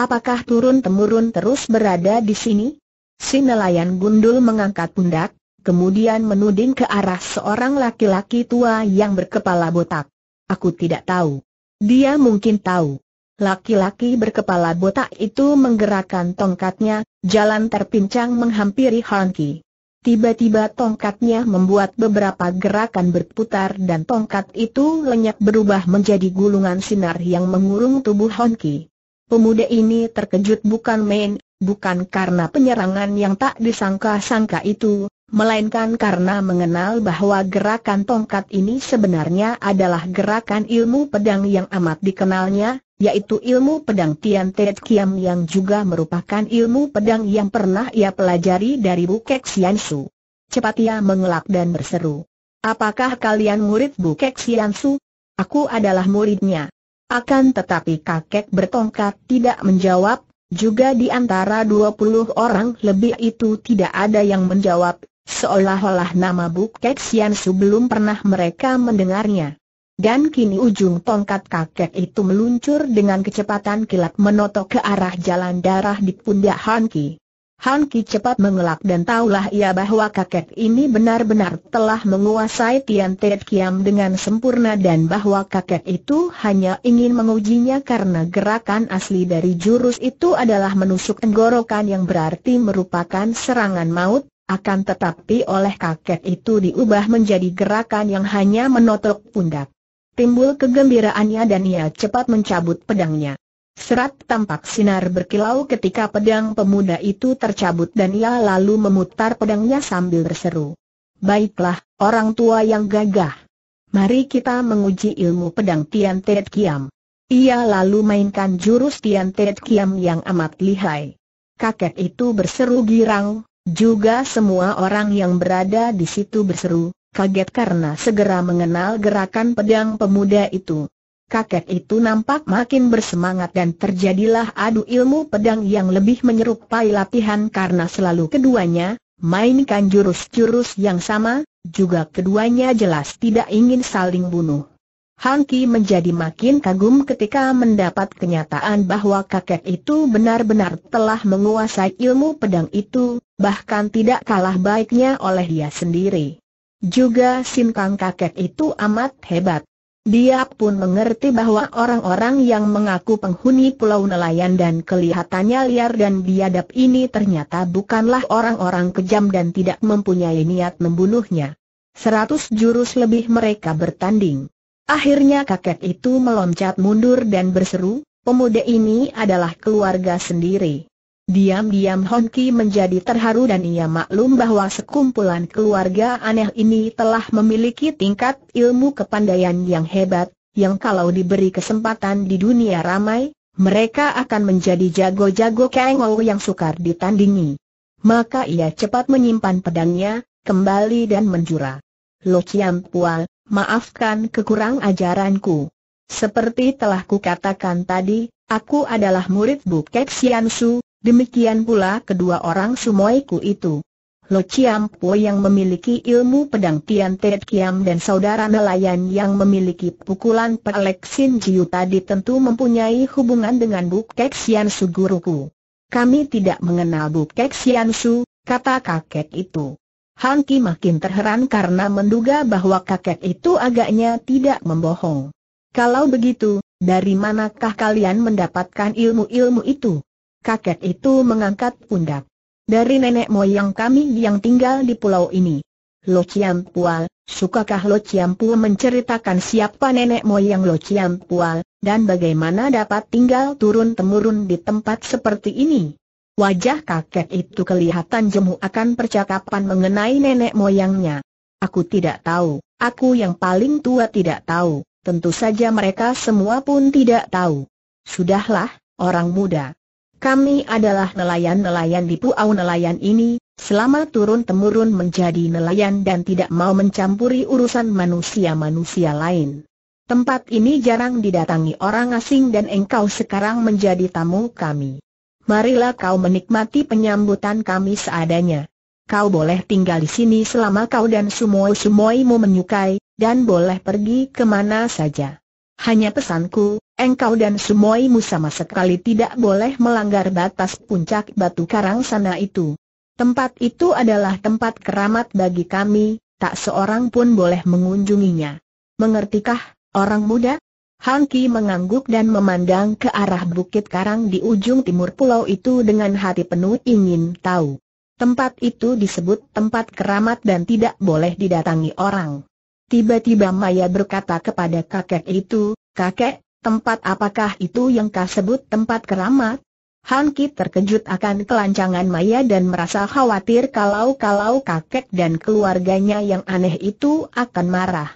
Apakah turun-temurun terus berada di sini? Si nelayan gundul mengangkat pundak, kemudian menuding ke arah seorang laki-laki tua yang berkepala botak. Aku tidak tahu. Dia mungkin tahu. Laki-laki berkepala botak itu menggerakkan tongkatnya, jalan terpincang menghampiri Hanki. Tiba-tiba tongkatnya membuat beberapa gerakan berputar dan tongkat itu lenyap berubah menjadi gulungan sinar yang mengurung tubuh Honki. Pemuda ini terkejut bukan main, bukan karena penyerangan yang tak disangka-sangka itu, melainkan karena mengenal bahwa gerakan tongkat ini sebenarnya adalah gerakan ilmu pedang yang amat dikenalnya, yaitu ilmu pedang Tian Tiet Kiam yang juga merupakan ilmu pedang yang pernah ia pelajari dari Bukek Su. Cepat ia mengelak dan berseru. Apakah kalian murid Bukek Su? Aku adalah muridnya. Akan tetapi kakek bertongkat tidak menjawab, juga di antara 20 orang lebih itu tidak ada yang menjawab, Seolah-olah nama Bukek Sian Su belum pernah mereka mendengarnya. Dan kini ujung tongkat kakek itu meluncur dengan kecepatan kilat menotok ke arah jalan darah di pundak Han Ki. Han Ki cepat mengelak dan taulah ia bahwa kakek ini benar-benar telah menguasai Tian Tiet Kiam dengan sempurna dan bahwa kakek itu hanya ingin mengujinya karena gerakan asli dari jurus itu adalah menusuk tenggorokan yang berarti merupakan serangan maut, akan tetapi oleh kakek itu diubah menjadi gerakan yang hanya menotok pundak. Timbul kegembiraannya dan ia cepat mencabut pedangnya. Serat tampak sinar berkilau ketika pedang pemuda itu tercabut dan ia lalu memutar pedangnya sambil berseru. Baiklah, orang tua yang gagah. Mari kita menguji ilmu pedang Tian Ted Kiam. Ia lalu mainkan jurus Tian Ted Kiam yang amat lihai. Kakek itu berseru girang, juga semua orang yang berada di situ berseru, kaget karena segera mengenal gerakan pedang pemuda itu. Kakek itu nampak makin bersemangat dan terjadilah adu ilmu pedang yang lebih menyerupai latihan karena selalu keduanya mainkan jurus-jurus yang sama, juga keduanya jelas tidak ingin saling bunuh. Hanki menjadi makin kagum ketika mendapat kenyataan bahwa kakek itu benar-benar telah menguasai ilmu pedang itu, bahkan tidak kalah baiknya oleh dia sendiri. Juga Kang kakek itu amat hebat. Dia pun mengerti bahwa orang-orang yang mengaku penghuni pulau nelayan dan kelihatannya liar dan biadab ini ternyata bukanlah orang-orang kejam dan tidak mempunyai niat membunuhnya. Seratus jurus lebih mereka bertanding. Akhirnya kakek itu meloncat mundur dan berseru, pemuda ini adalah keluarga sendiri. Diam-diam Honki menjadi terharu dan ia maklum bahwa sekumpulan keluarga aneh ini telah memiliki tingkat ilmu kepandaian yang hebat, yang kalau diberi kesempatan di dunia ramai, mereka akan menjadi jago-jago kengol yang sukar ditandingi. Maka ia cepat menyimpan pedangnya, kembali dan menjura. Lo Chiam Pual, maafkan kekurang ajaranku. Seperti telah kukatakan tadi, aku adalah murid Sian Su. Demikian pula kedua orang sumoiku itu. Lo Chiam Po yang memiliki ilmu pedang Tian Tiet Kiam dan saudara nelayan yang memiliki pukulan pelek Sin Jiu tadi tentu mempunyai hubungan dengan Kek Sian Su guruku. Kami tidak mengenal Kek Sian Su, kata kakek itu. Han Ki makin terheran karena menduga bahwa kakek itu agaknya tidak membohong. Kalau begitu, dari manakah kalian mendapatkan ilmu-ilmu itu? kakek itu mengangkat pundak. Dari nenek moyang kami yang tinggal di pulau ini. Lo Ciampual, sukakah Lo Pual menceritakan siapa nenek moyang Lo Ciampual, dan bagaimana dapat tinggal turun-temurun di tempat seperti ini? Wajah kakek itu kelihatan jemu akan percakapan mengenai nenek moyangnya. Aku tidak tahu, aku yang paling tua tidak tahu, tentu saja mereka semua pun tidak tahu. Sudahlah, orang muda, kami adalah nelayan-nelayan di Pulau nelayan ini, selama turun-temurun menjadi nelayan dan tidak mau mencampuri urusan manusia-manusia lain. Tempat ini jarang didatangi orang asing dan engkau sekarang menjadi tamu kami. Marilah kau menikmati penyambutan kami seadanya. Kau boleh tinggal di sini selama kau dan semua-semuaimu menyukai, dan boleh pergi kemana saja. Hanya pesanku, engkau dan semuaimu sama sekali tidak boleh melanggar batas puncak batu karang sana itu. Tempat itu adalah tempat keramat bagi kami, tak seorang pun boleh mengunjunginya. Mengertikah, orang muda? Hanki mengangguk dan memandang ke arah bukit karang di ujung timur pulau itu dengan hati penuh ingin tahu. Tempat itu disebut tempat keramat dan tidak boleh didatangi orang. Tiba-tiba Maya berkata kepada kakek itu, kakek, tempat apakah itu yang kau sebut tempat keramat? Han Ki terkejut akan kelancangan Maya dan merasa khawatir kalau-kalau kakek dan keluarganya yang aneh itu akan marah.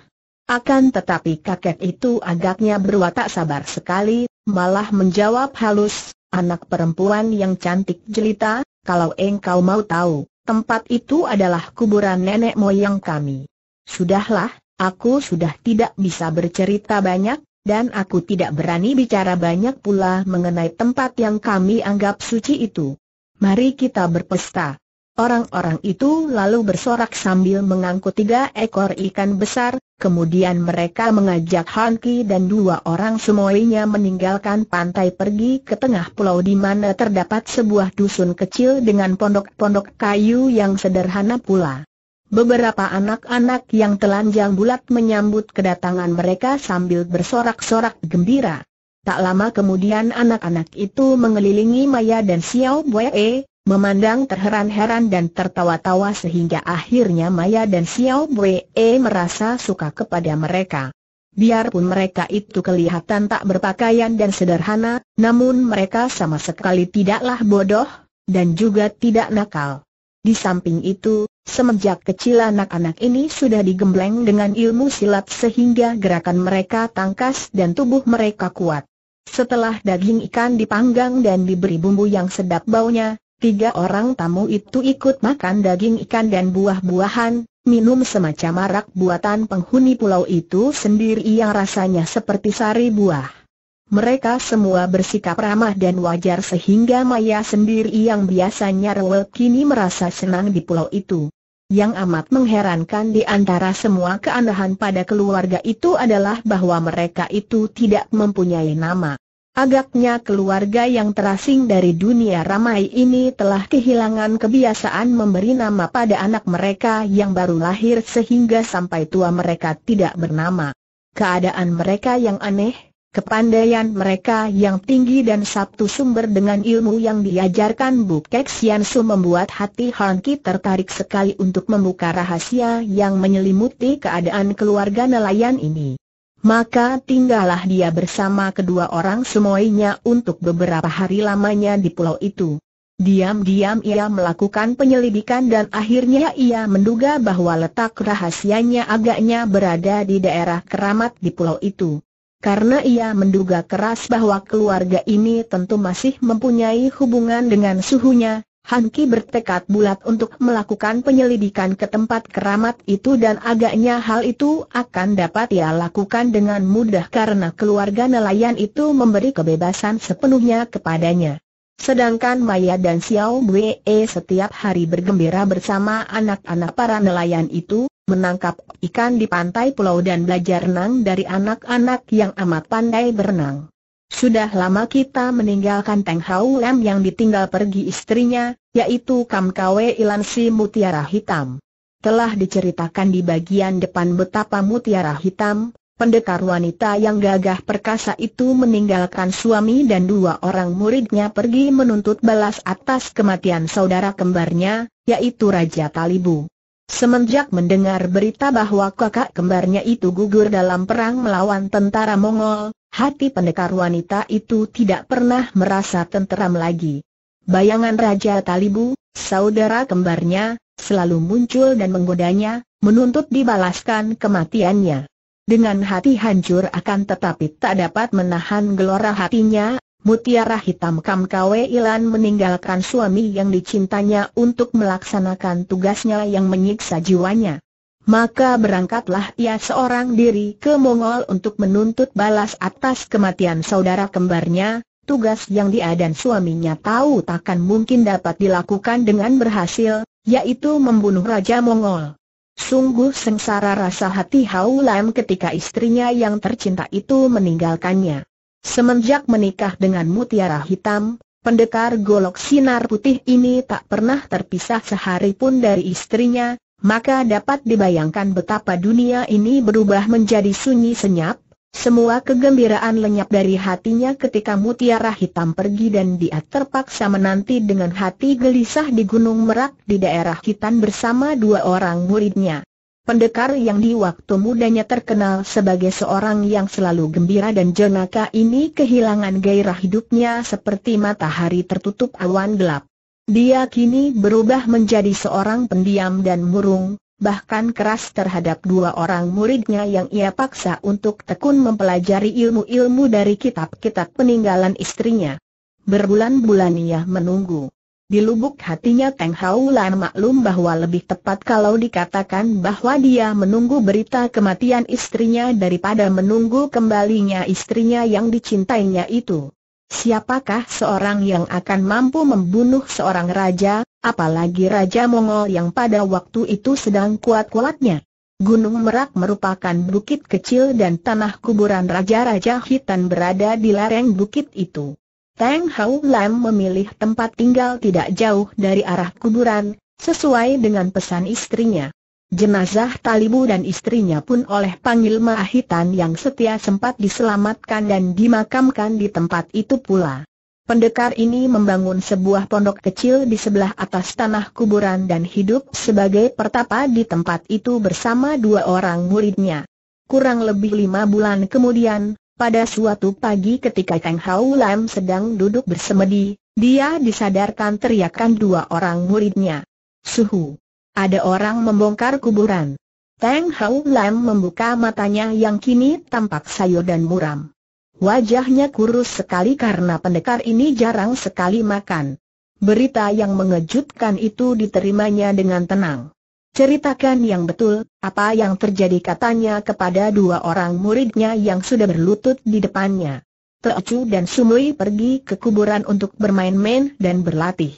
Akan tetapi kakek itu agaknya berwatak sabar sekali, malah menjawab halus, anak perempuan yang cantik jelita, kalau engkau mau tahu, tempat itu adalah kuburan nenek moyang kami. Sudahlah, aku sudah tidak bisa bercerita banyak, dan aku tidak berani bicara banyak pula mengenai tempat yang kami anggap suci itu. Mari kita berpesta. Orang-orang itu lalu bersorak sambil mengangkut tiga ekor ikan besar, kemudian mereka mengajak Hanki dan dua orang semuanya meninggalkan pantai pergi ke tengah pulau di mana terdapat sebuah dusun kecil dengan pondok-pondok kayu yang sederhana pula. Beberapa anak-anak yang telanjang bulat menyambut kedatangan mereka sambil bersorak-sorak gembira. Tak lama kemudian anak-anak itu mengelilingi Maya dan Xiao Wei, memandang terheran-heran dan tertawa-tawa sehingga akhirnya Maya dan Xiao Wei merasa suka kepada mereka. Biarpun mereka itu kelihatan tak berpakaian dan sederhana, namun mereka sama sekali tidaklah bodoh, dan juga tidak nakal. Di samping itu, semenjak kecil anak-anak ini sudah digembleng dengan ilmu silat sehingga gerakan mereka tangkas dan tubuh mereka kuat. Setelah daging ikan dipanggang dan diberi bumbu yang sedap baunya, tiga orang tamu itu ikut makan daging ikan dan buah-buahan, minum semacam arak buatan penghuni pulau itu sendiri yang rasanya seperti sari buah. Mereka semua bersikap ramah dan wajar sehingga Maya sendiri yang biasanya rewel kini merasa senang di pulau itu. Yang amat mengherankan di antara semua keanehan pada keluarga itu adalah bahwa mereka itu tidak mempunyai nama. Agaknya keluarga yang terasing dari dunia ramai ini telah kehilangan kebiasaan memberi nama pada anak mereka yang baru lahir sehingga sampai tua mereka tidak bernama. Keadaan mereka yang aneh, Kepandaian mereka yang tinggi dan satu sumber dengan ilmu yang diajarkan Bukek Su membuat hati Han tertarik sekali untuk membuka rahasia yang menyelimuti keadaan keluarga nelayan ini. Maka tinggallah dia bersama kedua orang semuanya untuk beberapa hari lamanya di pulau itu. Diam-diam ia melakukan penyelidikan dan akhirnya ia menduga bahwa letak rahasianya agaknya berada di daerah keramat di pulau itu karena ia menduga keras bahwa keluarga ini tentu masih mempunyai hubungan dengan suhunya, Hanki bertekad bulat untuk melakukan penyelidikan ke tempat keramat itu dan agaknya hal itu akan dapat ia lakukan dengan mudah karena keluarga nelayan itu memberi kebebasan sepenuhnya kepadanya. Sedangkan Maya dan Xiao Wei setiap hari bergembira bersama anak-anak para nelayan itu, menangkap ikan di pantai pulau dan belajar renang dari anak-anak yang amat pandai berenang. Sudah lama kita meninggalkan Teng Hau Lam yang ditinggal pergi istrinya, yaitu Kam Kwe Ilan si Mutiara Hitam. Telah diceritakan di bagian depan betapa Mutiara Hitam, pendekar wanita yang gagah perkasa itu meninggalkan suami dan dua orang muridnya pergi menuntut balas atas kematian saudara kembarnya, yaitu Raja Talibu. Semenjak mendengar berita bahwa kakak kembarnya itu gugur dalam perang melawan tentara Mongol, hati pendekar wanita itu tidak pernah merasa tenteram lagi. Bayangan Raja Talibu, saudara kembarnya, selalu muncul dan menggodanya, menuntut dibalaskan kematiannya. Dengan hati hancur akan tetapi tak dapat menahan gelora hatinya, Mutiara Hitam Kam Kwe Ilan meninggalkan suami yang dicintanya untuk melaksanakan tugasnya yang menyiksa jiwanya. Maka berangkatlah ia seorang diri ke Mongol untuk menuntut balas atas kematian saudara kembarnya, tugas yang dia dan suaminya tahu takkan mungkin dapat dilakukan dengan berhasil, yaitu membunuh Raja Mongol. Sungguh sengsara rasa hati Haulam ketika istrinya yang tercinta itu meninggalkannya. Semenjak menikah dengan Mutiara Hitam, pendekar golok sinar putih ini tak pernah terpisah sehari pun dari istrinya, maka dapat dibayangkan betapa dunia ini berubah menjadi sunyi senyap, semua kegembiraan lenyap dari hatinya ketika mutiara hitam pergi dan dia terpaksa menanti dengan hati gelisah di Gunung Merak di daerah Hitam bersama dua orang muridnya. Pendekar yang di waktu mudanya terkenal sebagai seorang yang selalu gembira dan jenaka ini kehilangan gairah hidupnya seperti matahari tertutup awan gelap. Dia kini berubah menjadi seorang pendiam dan murung, bahkan keras terhadap dua orang muridnya yang ia paksa untuk tekun mempelajari ilmu-ilmu dari kitab-kitab peninggalan istrinya. Berbulan-bulan ia menunggu. Di lubuk hatinya Teng Haulan maklum bahwa lebih tepat kalau dikatakan bahwa dia menunggu berita kematian istrinya daripada menunggu kembalinya istrinya yang dicintainya itu. Siapakah seorang yang akan mampu membunuh seorang raja, apalagi Raja Mongol yang pada waktu itu sedang kuat-kuatnya? Gunung Merak merupakan bukit kecil dan tanah kuburan Raja-Raja hitam berada di lereng bukit itu. Tang Hao Lam memilih tempat tinggal tidak jauh dari arah kuburan, sesuai dengan pesan istrinya. Jenazah Talibu dan istrinya pun oleh panggil Mahitan yang setia sempat diselamatkan dan dimakamkan di tempat itu pula. Pendekar ini membangun sebuah pondok kecil di sebelah atas tanah kuburan dan hidup sebagai pertapa di tempat itu bersama dua orang muridnya. Kurang lebih lima bulan kemudian, pada suatu pagi ketika Kang Hau Lam sedang duduk bersemedi, dia disadarkan teriakan dua orang muridnya. Suhu! Ada orang membongkar kuburan. Tang Hau Lam membuka matanya yang kini tampak sayur dan muram. Wajahnya kurus sekali karena pendekar ini jarang sekali makan. Berita yang mengejutkan itu diterimanya dengan tenang. Ceritakan yang betul, apa yang terjadi katanya kepada dua orang muridnya yang sudah berlutut di depannya. Teocu dan Sumui pergi ke kuburan untuk bermain-main dan berlatih.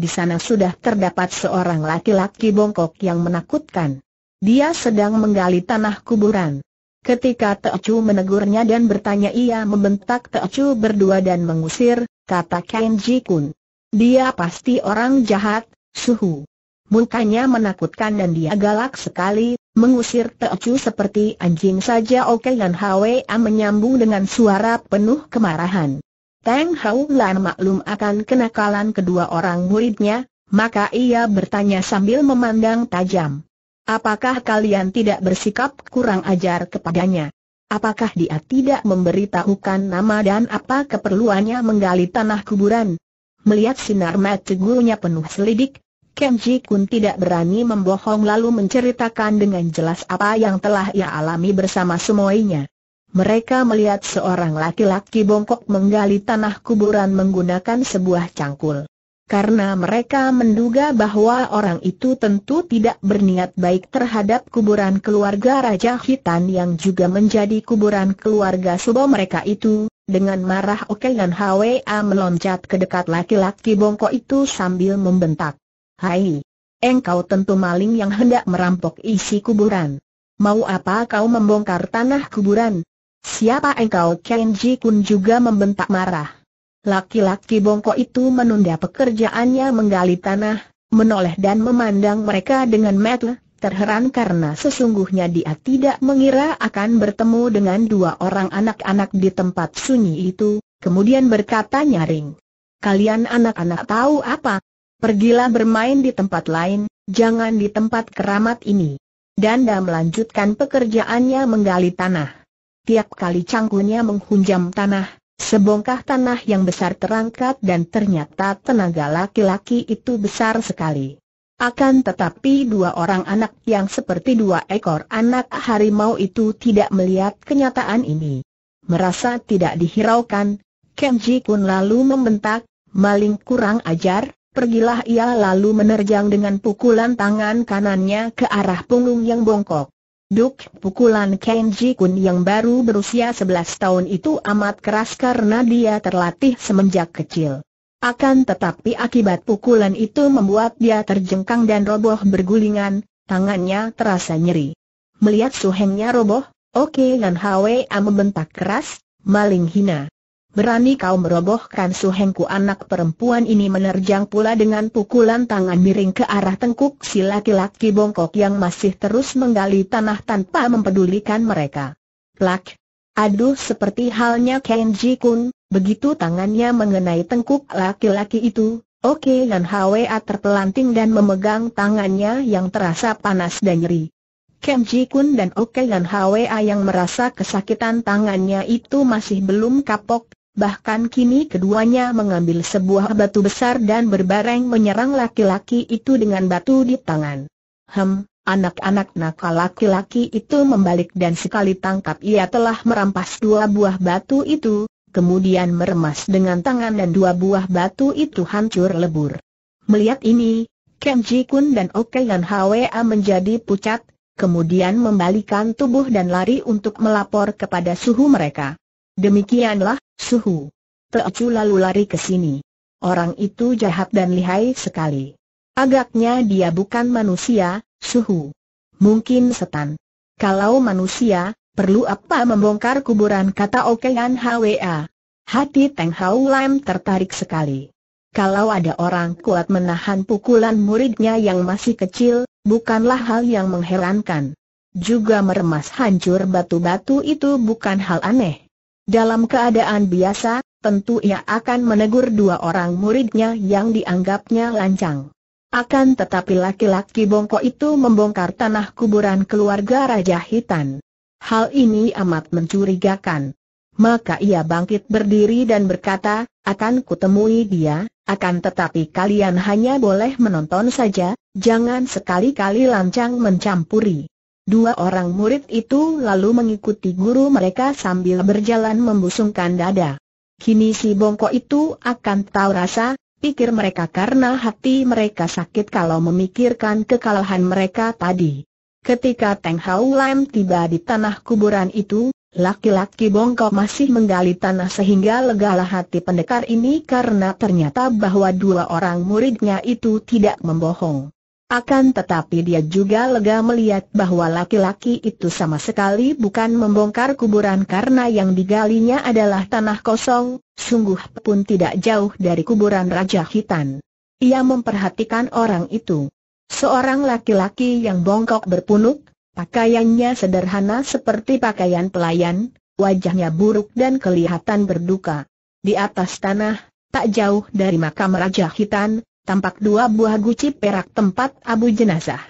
Di sana sudah terdapat seorang laki-laki bongkok yang menakutkan. Dia sedang menggali tanah kuburan. Ketika Teocu menegurnya dan bertanya ia membentak Teocu berdua dan mengusir, kata Kenji Kun. Dia pasti orang jahat, suhu. Mukanya menakutkan dan dia galak sekali, mengusir Teocu seperti anjing saja Oke dan Hwa menyambung dengan suara penuh kemarahan. Teng Hau Lan maklum akan kenakalan kedua orang muridnya, maka ia bertanya sambil memandang tajam. Apakah kalian tidak bersikap kurang ajar kepadanya? Apakah dia tidak memberitahukan nama dan apa keperluannya menggali tanah kuburan? Melihat sinar mata gurunya penuh selidik, Kenji Kun tidak berani membohong lalu menceritakan dengan jelas apa yang telah ia alami bersama semuanya. Mereka melihat seorang laki-laki bongkok menggali tanah kuburan menggunakan sebuah cangkul. Karena mereka menduga bahwa orang itu tentu tidak berniat baik terhadap kuburan keluarga Raja Hitan yang juga menjadi kuburan keluarga subo mereka itu, dengan marah Oke dan HWA meloncat ke dekat laki-laki bongkok itu sambil membentak. Hai! Engkau tentu maling yang hendak merampok isi kuburan. Mau apa kau membongkar tanah kuburan? Siapa engkau? Kenji Kun juga membentak marah. Laki-laki bongkok itu menunda pekerjaannya menggali tanah, menoleh dan memandang mereka dengan mata terheran karena sesungguhnya dia tidak mengira akan bertemu dengan dua orang anak-anak di tempat sunyi itu, kemudian berkata nyaring. Kalian anak-anak tahu apa? Pergilah bermain di tempat lain, jangan di tempat keramat ini. Danda melanjutkan pekerjaannya menggali tanah. Tiap kali cangkulnya menghunjam tanah, sebongkah tanah yang besar terangkat dan ternyata tenaga laki-laki itu besar sekali. Akan tetapi dua orang anak yang seperti dua ekor anak harimau itu tidak melihat kenyataan ini. Merasa tidak dihiraukan, Kenji Kun lalu membentak, maling kurang ajar, Pergilah ia lalu menerjang dengan pukulan tangan kanannya ke arah punggung yang bongkok. Duk pukulan Kenji Kun yang baru berusia 11 tahun itu amat keras karena dia terlatih semenjak kecil. Akan tetapi akibat pukulan itu membuat dia terjengkang dan roboh bergulingan, tangannya terasa nyeri. Melihat suhengnya roboh, Oke okay dan Hwa membentak keras, maling hina berani kau merobohkan suhengku anak perempuan ini menerjang pula dengan pukulan tangan miring ke arah tengkuk si laki-laki bongkok yang masih terus menggali tanah tanpa mempedulikan mereka. Plak! Aduh seperti halnya Kenji Kun, begitu tangannya mengenai tengkuk laki-laki itu, Oke dan Hwa terpelanting dan memegang tangannya yang terasa panas dan nyeri. Kem Ji Kun dan Oke dan Hwa yang merasa kesakitan tangannya itu masih belum kapok, Bahkan kini keduanya mengambil sebuah batu besar dan berbareng menyerang laki-laki itu dengan batu di tangan. Hem, anak-anak nakal laki-laki itu membalik dan sekali tangkap ia telah merampas dua buah batu itu, kemudian meremas dengan tangan dan dua buah batu itu hancur lebur. Melihat ini, Ken Ji Kun dan Oke Yan Hwa menjadi pucat, kemudian membalikan tubuh dan lari untuk melapor kepada suhu mereka. Demikianlah, suhu. Teocu lalu lari ke sini. Orang itu jahat dan lihai sekali. Agaknya dia bukan manusia, suhu. Mungkin setan. Kalau manusia, perlu apa membongkar kuburan kata Okean Hwa. Hati Teng Hau Lam tertarik sekali. Kalau ada orang kuat menahan pukulan muridnya yang masih kecil, bukanlah hal yang mengherankan. Juga meremas hancur batu-batu itu bukan hal aneh. Dalam keadaan biasa, tentu ia akan menegur dua orang muridnya yang dianggapnya lancang. Akan tetapi laki-laki bongko itu membongkar tanah kuburan keluarga Raja Hitan. Hal ini amat mencurigakan. Maka ia bangkit berdiri dan berkata, akan kutemui dia, akan tetapi kalian hanya boleh menonton saja, jangan sekali-kali lancang mencampuri. Dua orang murid itu lalu mengikuti guru mereka sambil berjalan membusungkan dada. Kini si bongko itu akan tahu rasa, pikir mereka karena hati mereka sakit kalau memikirkan kekalahan mereka tadi. Ketika Teng Hau Lam tiba di tanah kuburan itu, laki-laki bongko masih menggali tanah sehingga legalah hati pendekar ini karena ternyata bahwa dua orang muridnya itu tidak membohong. Akan tetapi dia juga lega melihat bahwa laki-laki itu sama sekali bukan membongkar kuburan karena yang digalinya adalah tanah kosong, sungguh pun tidak jauh dari kuburan Raja Hitan. Ia memperhatikan orang itu. Seorang laki-laki yang bongkok berpunuk, pakaiannya sederhana seperti pakaian pelayan, wajahnya buruk dan kelihatan berduka. Di atas tanah, tak jauh dari makam Raja Hitan, tampak dua buah guci perak tempat abu jenazah.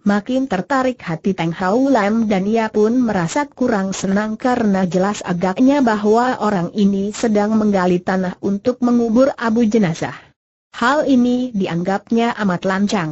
Makin tertarik hati Teng Hau Lam dan ia pun merasa kurang senang karena jelas agaknya bahwa orang ini sedang menggali tanah untuk mengubur abu jenazah. Hal ini dianggapnya amat lancang.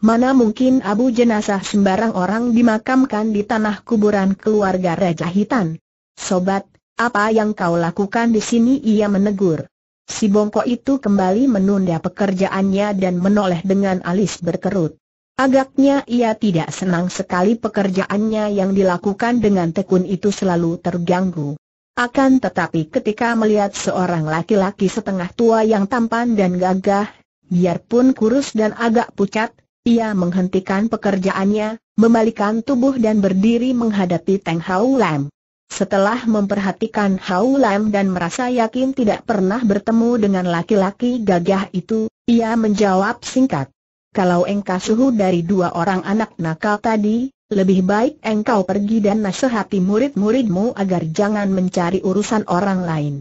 Mana mungkin abu jenazah sembarang orang dimakamkan di tanah kuburan keluarga Raja Hitan. Sobat, apa yang kau lakukan di sini ia menegur. Si bongkok itu kembali menunda pekerjaannya dan menoleh dengan alis berkerut. Agaknya ia tidak senang sekali pekerjaannya yang dilakukan dengan tekun itu selalu terganggu. Akan tetapi ketika melihat seorang laki-laki setengah tua yang tampan dan gagah, biarpun kurus dan agak pucat, ia menghentikan pekerjaannya, membalikan tubuh dan berdiri menghadapi Teng Hau Lam. Setelah memperhatikan Hau Lam dan merasa yakin tidak pernah bertemu dengan laki-laki gagah itu, ia menjawab singkat. Kalau engkau suhu dari dua orang anak nakal tadi, lebih baik engkau pergi dan nasihati murid-muridmu agar jangan mencari urusan orang lain.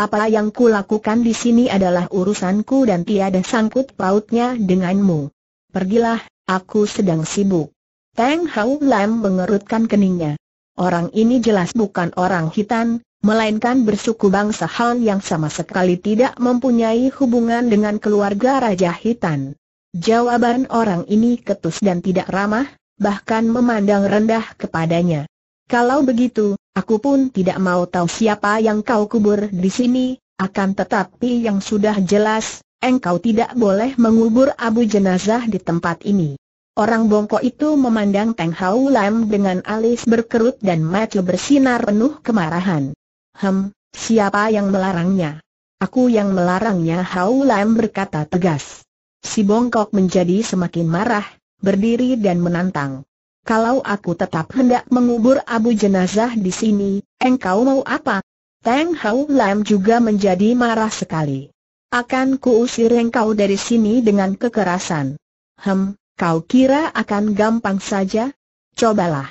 Apa yang kulakukan di sini adalah urusanku dan tiada sangkut pautnya denganmu. Pergilah, aku sedang sibuk. Teng Hau Lam mengerutkan keningnya. Orang ini jelas bukan orang hitam, melainkan bersuku bangsa Han yang sama sekali tidak mempunyai hubungan dengan keluarga Raja Hitam. Jawaban orang ini ketus dan tidak ramah, bahkan memandang rendah kepadanya. Kalau begitu, aku pun tidak mau tahu siapa yang kau kubur di sini, akan tetapi yang sudah jelas, engkau tidak boleh mengubur abu jenazah di tempat ini. Orang bongkok itu memandang Teng Hau Lam dengan alis berkerut dan mata bersinar penuh kemarahan. Hem, siapa yang melarangnya? Aku yang melarangnya Hau Lam berkata tegas. Si bongkok menjadi semakin marah, berdiri dan menantang. Kalau aku tetap hendak mengubur abu jenazah di sini, engkau mau apa? Teng Hau Lam juga menjadi marah sekali. Akan kuusir engkau dari sini dengan kekerasan. Hem, Kau kira akan gampang saja? Cobalah.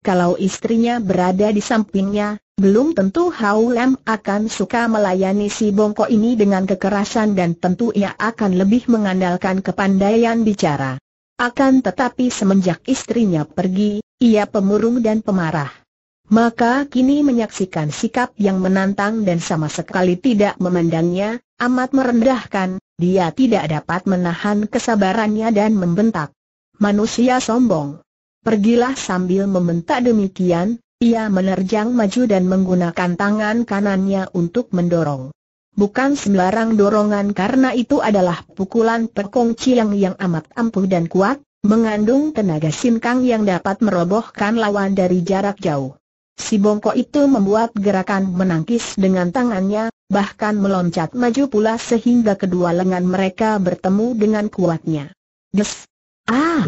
Kalau istrinya berada di sampingnya, belum tentu Hau Lam akan suka melayani si bongkok ini dengan kekerasan dan tentu ia akan lebih mengandalkan kepandaian bicara. Akan tetapi semenjak istrinya pergi, ia pemurung dan pemarah. Maka kini menyaksikan sikap yang menantang dan sama sekali tidak memandangnya, Amat merendahkan, dia tidak dapat menahan kesabarannya dan membentak. Manusia sombong. Pergilah sambil membentak demikian, ia menerjang maju dan menggunakan tangan kanannya untuk mendorong. Bukan sembarang dorongan karena itu adalah pukulan perkong ciang yang amat ampuh dan kuat, mengandung tenaga sinkang yang dapat merobohkan lawan dari jarak jauh. Si bongkok itu membuat gerakan menangkis dengan tangannya, bahkan meloncat maju pula sehingga kedua lengan mereka bertemu dengan kuatnya. Des! Ah!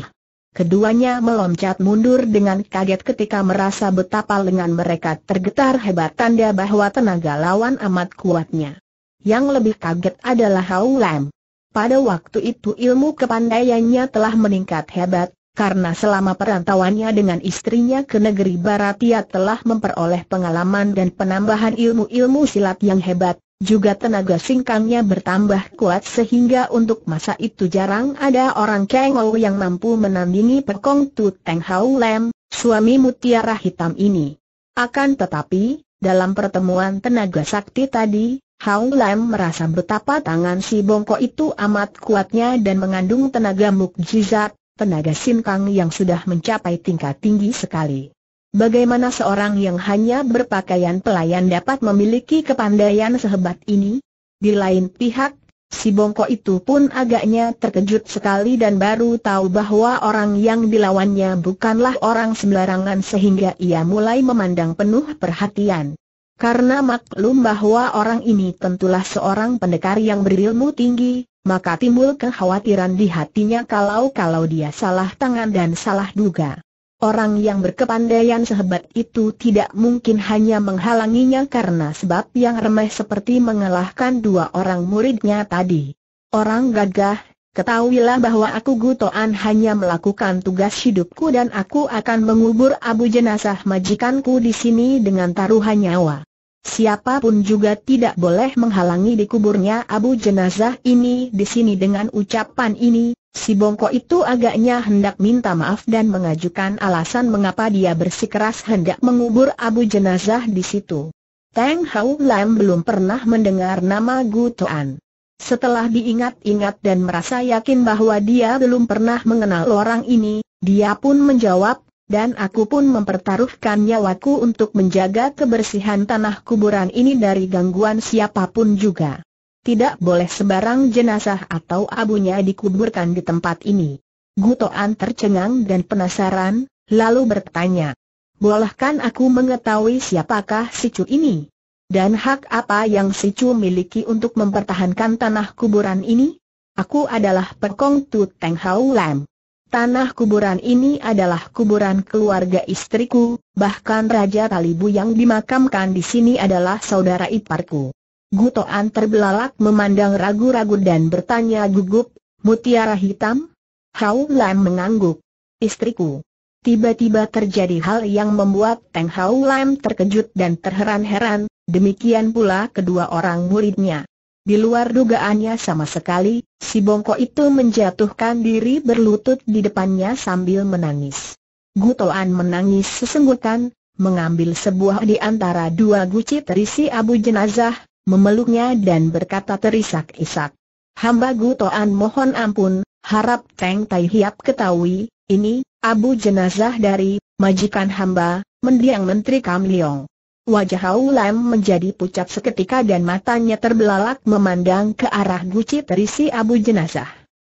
Keduanya meloncat mundur dengan kaget ketika merasa betapa lengan mereka tergetar hebat tanda bahwa tenaga lawan amat kuatnya. Yang lebih kaget adalah Hau Lam. Pada waktu itu ilmu kepandaiannya telah meningkat hebat, karena selama perantauannya dengan istrinya ke negeri barat ia telah memperoleh pengalaman dan penambahan ilmu-ilmu silat yang hebat, juga tenaga singkangnya bertambah kuat sehingga untuk masa itu jarang ada orang kengol yang mampu menandingi Pekong Tu Teng Hau Lem, suami mutiara hitam ini. Akan tetapi, dalam pertemuan tenaga sakti tadi, Hau Lam merasa betapa tangan si bongkok itu amat kuatnya dan mengandung tenaga mukjizat, penaga Kang yang sudah mencapai tingkat tinggi sekali. Bagaimana seorang yang hanya berpakaian pelayan dapat memiliki kepandaian sehebat ini? Di lain pihak, si bongko itu pun agaknya terkejut sekali dan baru tahu bahwa orang yang dilawannya bukanlah orang sembarangan sehingga ia mulai memandang penuh perhatian. Karena maklum bahwa orang ini tentulah seorang pendekar yang berilmu tinggi, maka timbul kekhawatiran di hatinya kalau-kalau dia salah tangan dan salah duga. Orang yang berkepandaian sehebat itu tidak mungkin hanya menghalanginya karena sebab yang remeh seperti mengalahkan dua orang muridnya tadi. Orang gagah, ketahuilah bahwa aku Gutoan hanya melakukan tugas hidupku dan aku akan mengubur abu jenazah majikanku di sini dengan taruhan nyawa. Siapapun juga tidak boleh menghalangi dikuburnya abu jenazah ini di sini dengan ucapan ini, si bongko itu agaknya hendak minta maaf dan mengajukan alasan mengapa dia bersikeras hendak mengubur abu jenazah di situ. Teng Hao Lam belum pernah mendengar nama Gu Toan. Setelah diingat-ingat dan merasa yakin bahwa dia belum pernah mengenal orang ini, dia pun menjawab, dan aku pun mempertaruhkan nyawaku untuk menjaga kebersihan tanah kuburan ini dari gangguan siapapun juga. Tidak boleh sebarang jenazah atau abunya dikuburkan di tempat ini. Gutoan tercengang dan penasaran, lalu bertanya, Bolehkan aku mengetahui siapakah si Cu ini? Dan hak apa yang si Cu miliki untuk mempertahankan tanah kuburan ini? Aku adalah Pekong Tu Teng Hau Lam. Tanah kuburan ini adalah kuburan keluarga istriku, bahkan Raja Talibu yang dimakamkan di sini adalah saudara iparku. Gutoan terbelalak memandang ragu-ragu dan bertanya gugup, Mutiara Hitam? Hau Lam mengangguk. Istriku. Tiba-tiba terjadi hal yang membuat Teng Hau Lam terkejut dan terheran-heran, demikian pula kedua orang muridnya. Di luar dugaannya sama sekali, si bongko itu menjatuhkan diri berlutut di depannya sambil menangis. Gutoan menangis sesenggukan, mengambil sebuah di antara dua guci terisi abu jenazah, memeluknya dan berkata terisak-isak. Hamba Gutoan mohon ampun, harap Teng Tai Hiap ketahui, ini, abu jenazah dari, majikan hamba, mendiang Menteri Kam Leong. Wajah Aulam menjadi pucat seketika dan matanya terbelalak memandang ke arah guci terisi abu jenazah.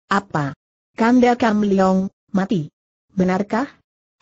Apa? Kanda Kam Leong, mati. Benarkah?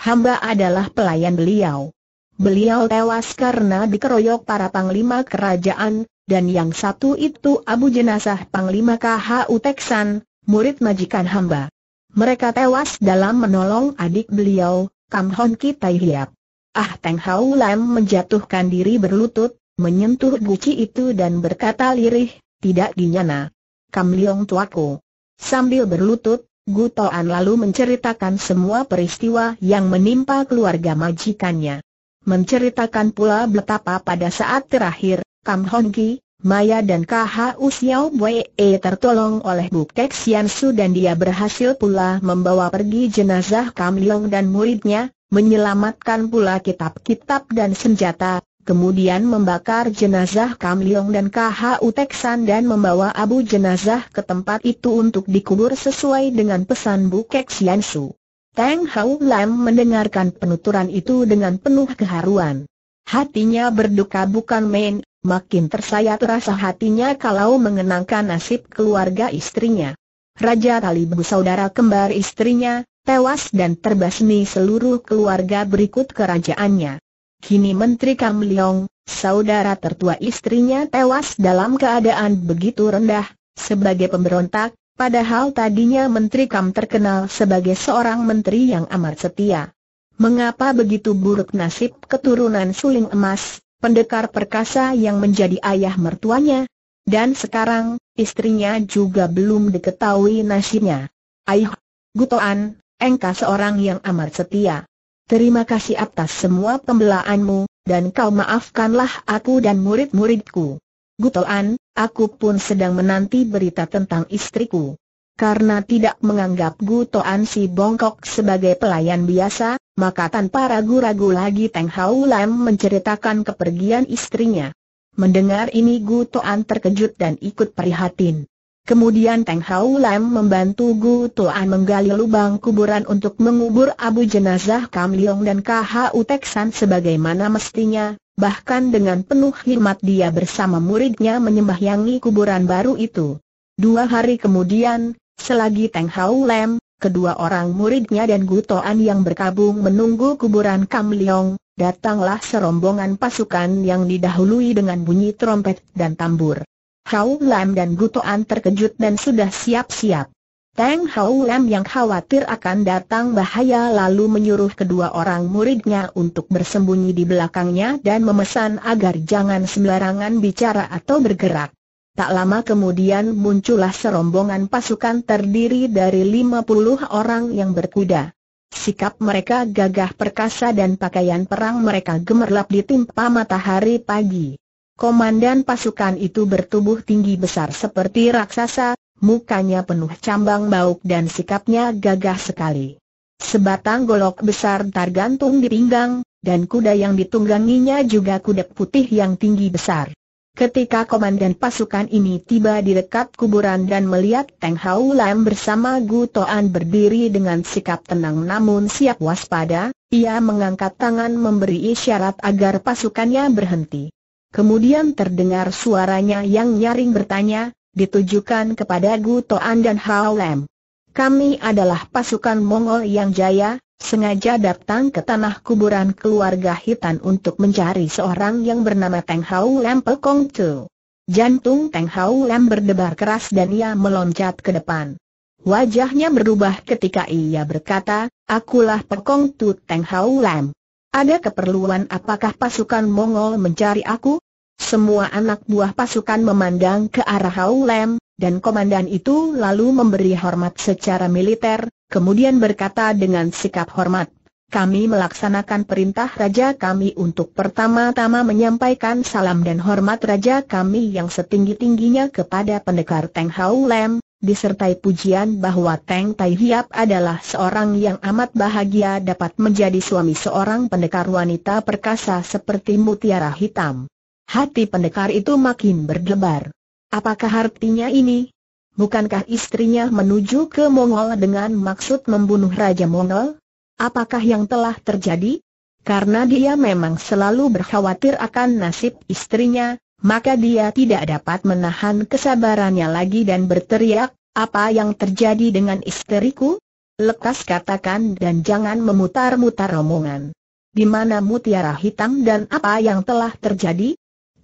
Hamba adalah pelayan beliau. Beliau tewas karena dikeroyok para panglima kerajaan, dan yang satu itu abu jenazah panglima KHU Teksan, murid majikan hamba. Mereka tewas dalam menolong adik beliau, Kam Hon Tai Hiap. Ah Teng Hau Lam menjatuhkan diri berlutut, menyentuh guci itu dan berkata lirih, tidak dinyana. Kam Liong tuaku. Sambil berlutut, Gu Toan lalu menceritakan semua peristiwa yang menimpa keluarga majikannya. Menceritakan pula betapa pada saat terakhir, Kam Hon Ki, Maya dan KHU Xiao Bwe e tertolong oleh Bu Sian Su dan dia berhasil pula membawa pergi jenazah Kam Liong dan muridnya, menyelamatkan pula kitab-kitab dan senjata, kemudian membakar jenazah Kam Leong dan KHU Teksan dan membawa abu jenazah ke tempat itu untuk dikubur sesuai dengan pesan Kek Sian Su. Tang Hao Lam mendengarkan penuturan itu dengan penuh keharuan. Hatinya berduka bukan main, makin tersayat rasa hatinya kalau mengenangkan nasib keluarga istrinya. Raja Talibu saudara kembar istrinya, tewas dan terbasmi seluruh keluarga berikut kerajaannya. Kini Menteri Kam Leong, saudara tertua istrinya tewas dalam keadaan begitu rendah, sebagai pemberontak, padahal tadinya Menteri Kam terkenal sebagai seorang menteri yang amat setia. Mengapa begitu buruk nasib keturunan suling emas, pendekar perkasa yang menjadi ayah mertuanya? Dan sekarang, istrinya juga belum diketahui nasibnya. Ayuh, Gutoan, engkau seorang yang amat setia. Terima kasih atas semua pembelaanmu, dan kau maafkanlah aku dan murid-muridku. Gutoan, aku pun sedang menanti berita tentang istriku. Karena tidak menganggap Gutoan si Bongkok sebagai pelayan biasa, maka tanpa ragu-ragu lagi Teng Hau Lam menceritakan kepergian istrinya. Mendengar ini Gutoan terkejut dan ikut prihatin. Kemudian Teng Hau Lam membantu Gu Tuan menggali lubang kuburan untuk mengubur abu jenazah Kam Leong dan KHU Teksan sebagaimana mestinya, bahkan dengan penuh hormat dia bersama muridnya menyembahyangi kuburan baru itu. Dua hari kemudian, selagi Teng Hau Lam, kedua orang muridnya dan Gu Tuan yang berkabung menunggu kuburan Kam Leong, datanglah serombongan pasukan yang didahului dengan bunyi trompet dan tambur. Hao Lam dan Gutoan terkejut dan sudah siap-siap. Tang Hao Lam yang khawatir akan datang bahaya lalu menyuruh kedua orang muridnya untuk bersembunyi di belakangnya dan memesan agar jangan sembarangan bicara atau bergerak. Tak lama kemudian muncullah serombongan pasukan terdiri dari 50 orang yang berkuda. Sikap mereka gagah perkasa dan pakaian perang mereka gemerlap ditimpa matahari pagi. Komandan pasukan itu bertubuh tinggi besar seperti raksasa, mukanya penuh cambang bauk dan sikapnya gagah sekali. Sebatang golok besar tergantung di pinggang, dan kuda yang ditungganginya juga kuda putih yang tinggi besar. Ketika komandan pasukan ini tiba di dekat kuburan dan melihat Teng Hau Lam bersama Gu Toan berdiri dengan sikap tenang namun siap waspada, ia mengangkat tangan memberi isyarat agar pasukannya berhenti. Kemudian terdengar suaranya yang nyaring bertanya, ditujukan kepada Gu Toan dan Hao Lam. Kami adalah pasukan Mongol yang jaya, sengaja datang ke tanah kuburan keluarga Hitan untuk mencari seorang yang bernama Teng Hao Lam Pekong Tu. Jantung Teng Hao Lam berdebar keras dan ia meloncat ke depan. Wajahnya berubah ketika ia berkata, Akulah Pekong Tu Teng Hao Lam. Ada keperluan apakah pasukan Mongol mencari aku? Semua anak buah pasukan memandang ke arah Hau Lem, dan komandan itu lalu memberi hormat secara militer, kemudian berkata dengan sikap hormat, kami melaksanakan perintah Raja kami untuk pertama-tama menyampaikan salam dan hormat Raja kami yang setinggi-tingginya kepada pendekar Teng Hau Lem, disertai pujian bahwa Teng Tai Hiap adalah seorang yang amat bahagia dapat menjadi suami seorang pendekar wanita perkasa seperti mutiara hitam. Hati pendekar itu makin berdebar. Apakah artinya ini? Bukankah istrinya menuju ke Mongol dengan maksud membunuh Raja Mongol? Apakah yang telah terjadi? Karena dia memang selalu berkhawatir akan nasib istrinya, maka dia tidak dapat menahan kesabarannya lagi dan berteriak, apa yang terjadi dengan istriku? Lekas katakan dan jangan memutar-mutar omongan. Di mana mutiara hitam dan apa yang telah terjadi?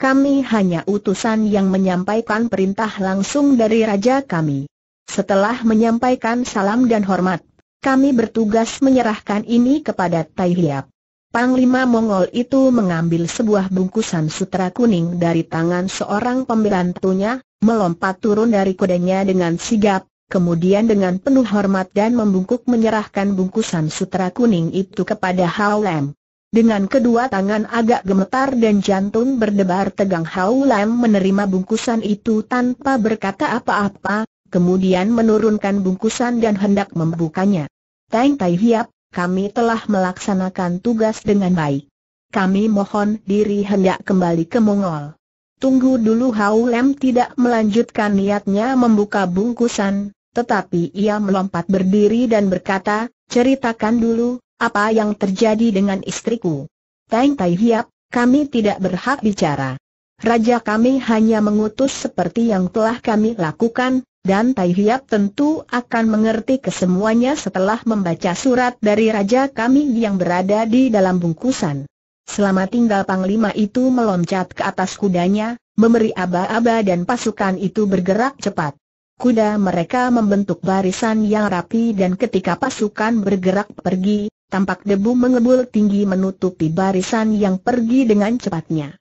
Kami hanya utusan yang menyampaikan perintah langsung dari raja kami. Setelah menyampaikan salam dan hormat, kami bertugas menyerahkan ini kepada Tai Hiap. Panglima Mongol itu mengambil sebuah bungkusan sutra kuning dari tangan seorang pemberantunya, melompat turun dari kudanya dengan sigap, kemudian dengan penuh hormat dan membungkuk menyerahkan bungkusan sutra kuning itu kepada Hao Lam. Dengan kedua tangan agak gemetar dan jantung berdebar tegang Hau Lam menerima bungkusan itu tanpa berkata apa-apa, kemudian menurunkan bungkusan dan hendak membukanya. Teng Tai Hiap, kami telah melaksanakan tugas dengan baik. Kami mohon diri hendak kembali ke Mongol. Tunggu dulu Hau Lam tidak melanjutkan niatnya membuka bungkusan, tetapi ia melompat berdiri dan berkata, ceritakan dulu, apa yang terjadi dengan istriku? Teng Tai Hiap, kami tidak berhak bicara. Raja kami hanya mengutus seperti yang telah kami lakukan, dan Tai Hiap tentu akan mengerti kesemuanya setelah membaca surat dari raja kami yang berada di dalam bungkusan. Selama tinggal Panglima itu meloncat ke atas kudanya, memberi aba-aba dan pasukan itu bergerak cepat. Kuda mereka membentuk barisan yang rapi dan ketika pasukan bergerak pergi, tampak debu mengebul tinggi menutupi barisan yang pergi dengan cepatnya.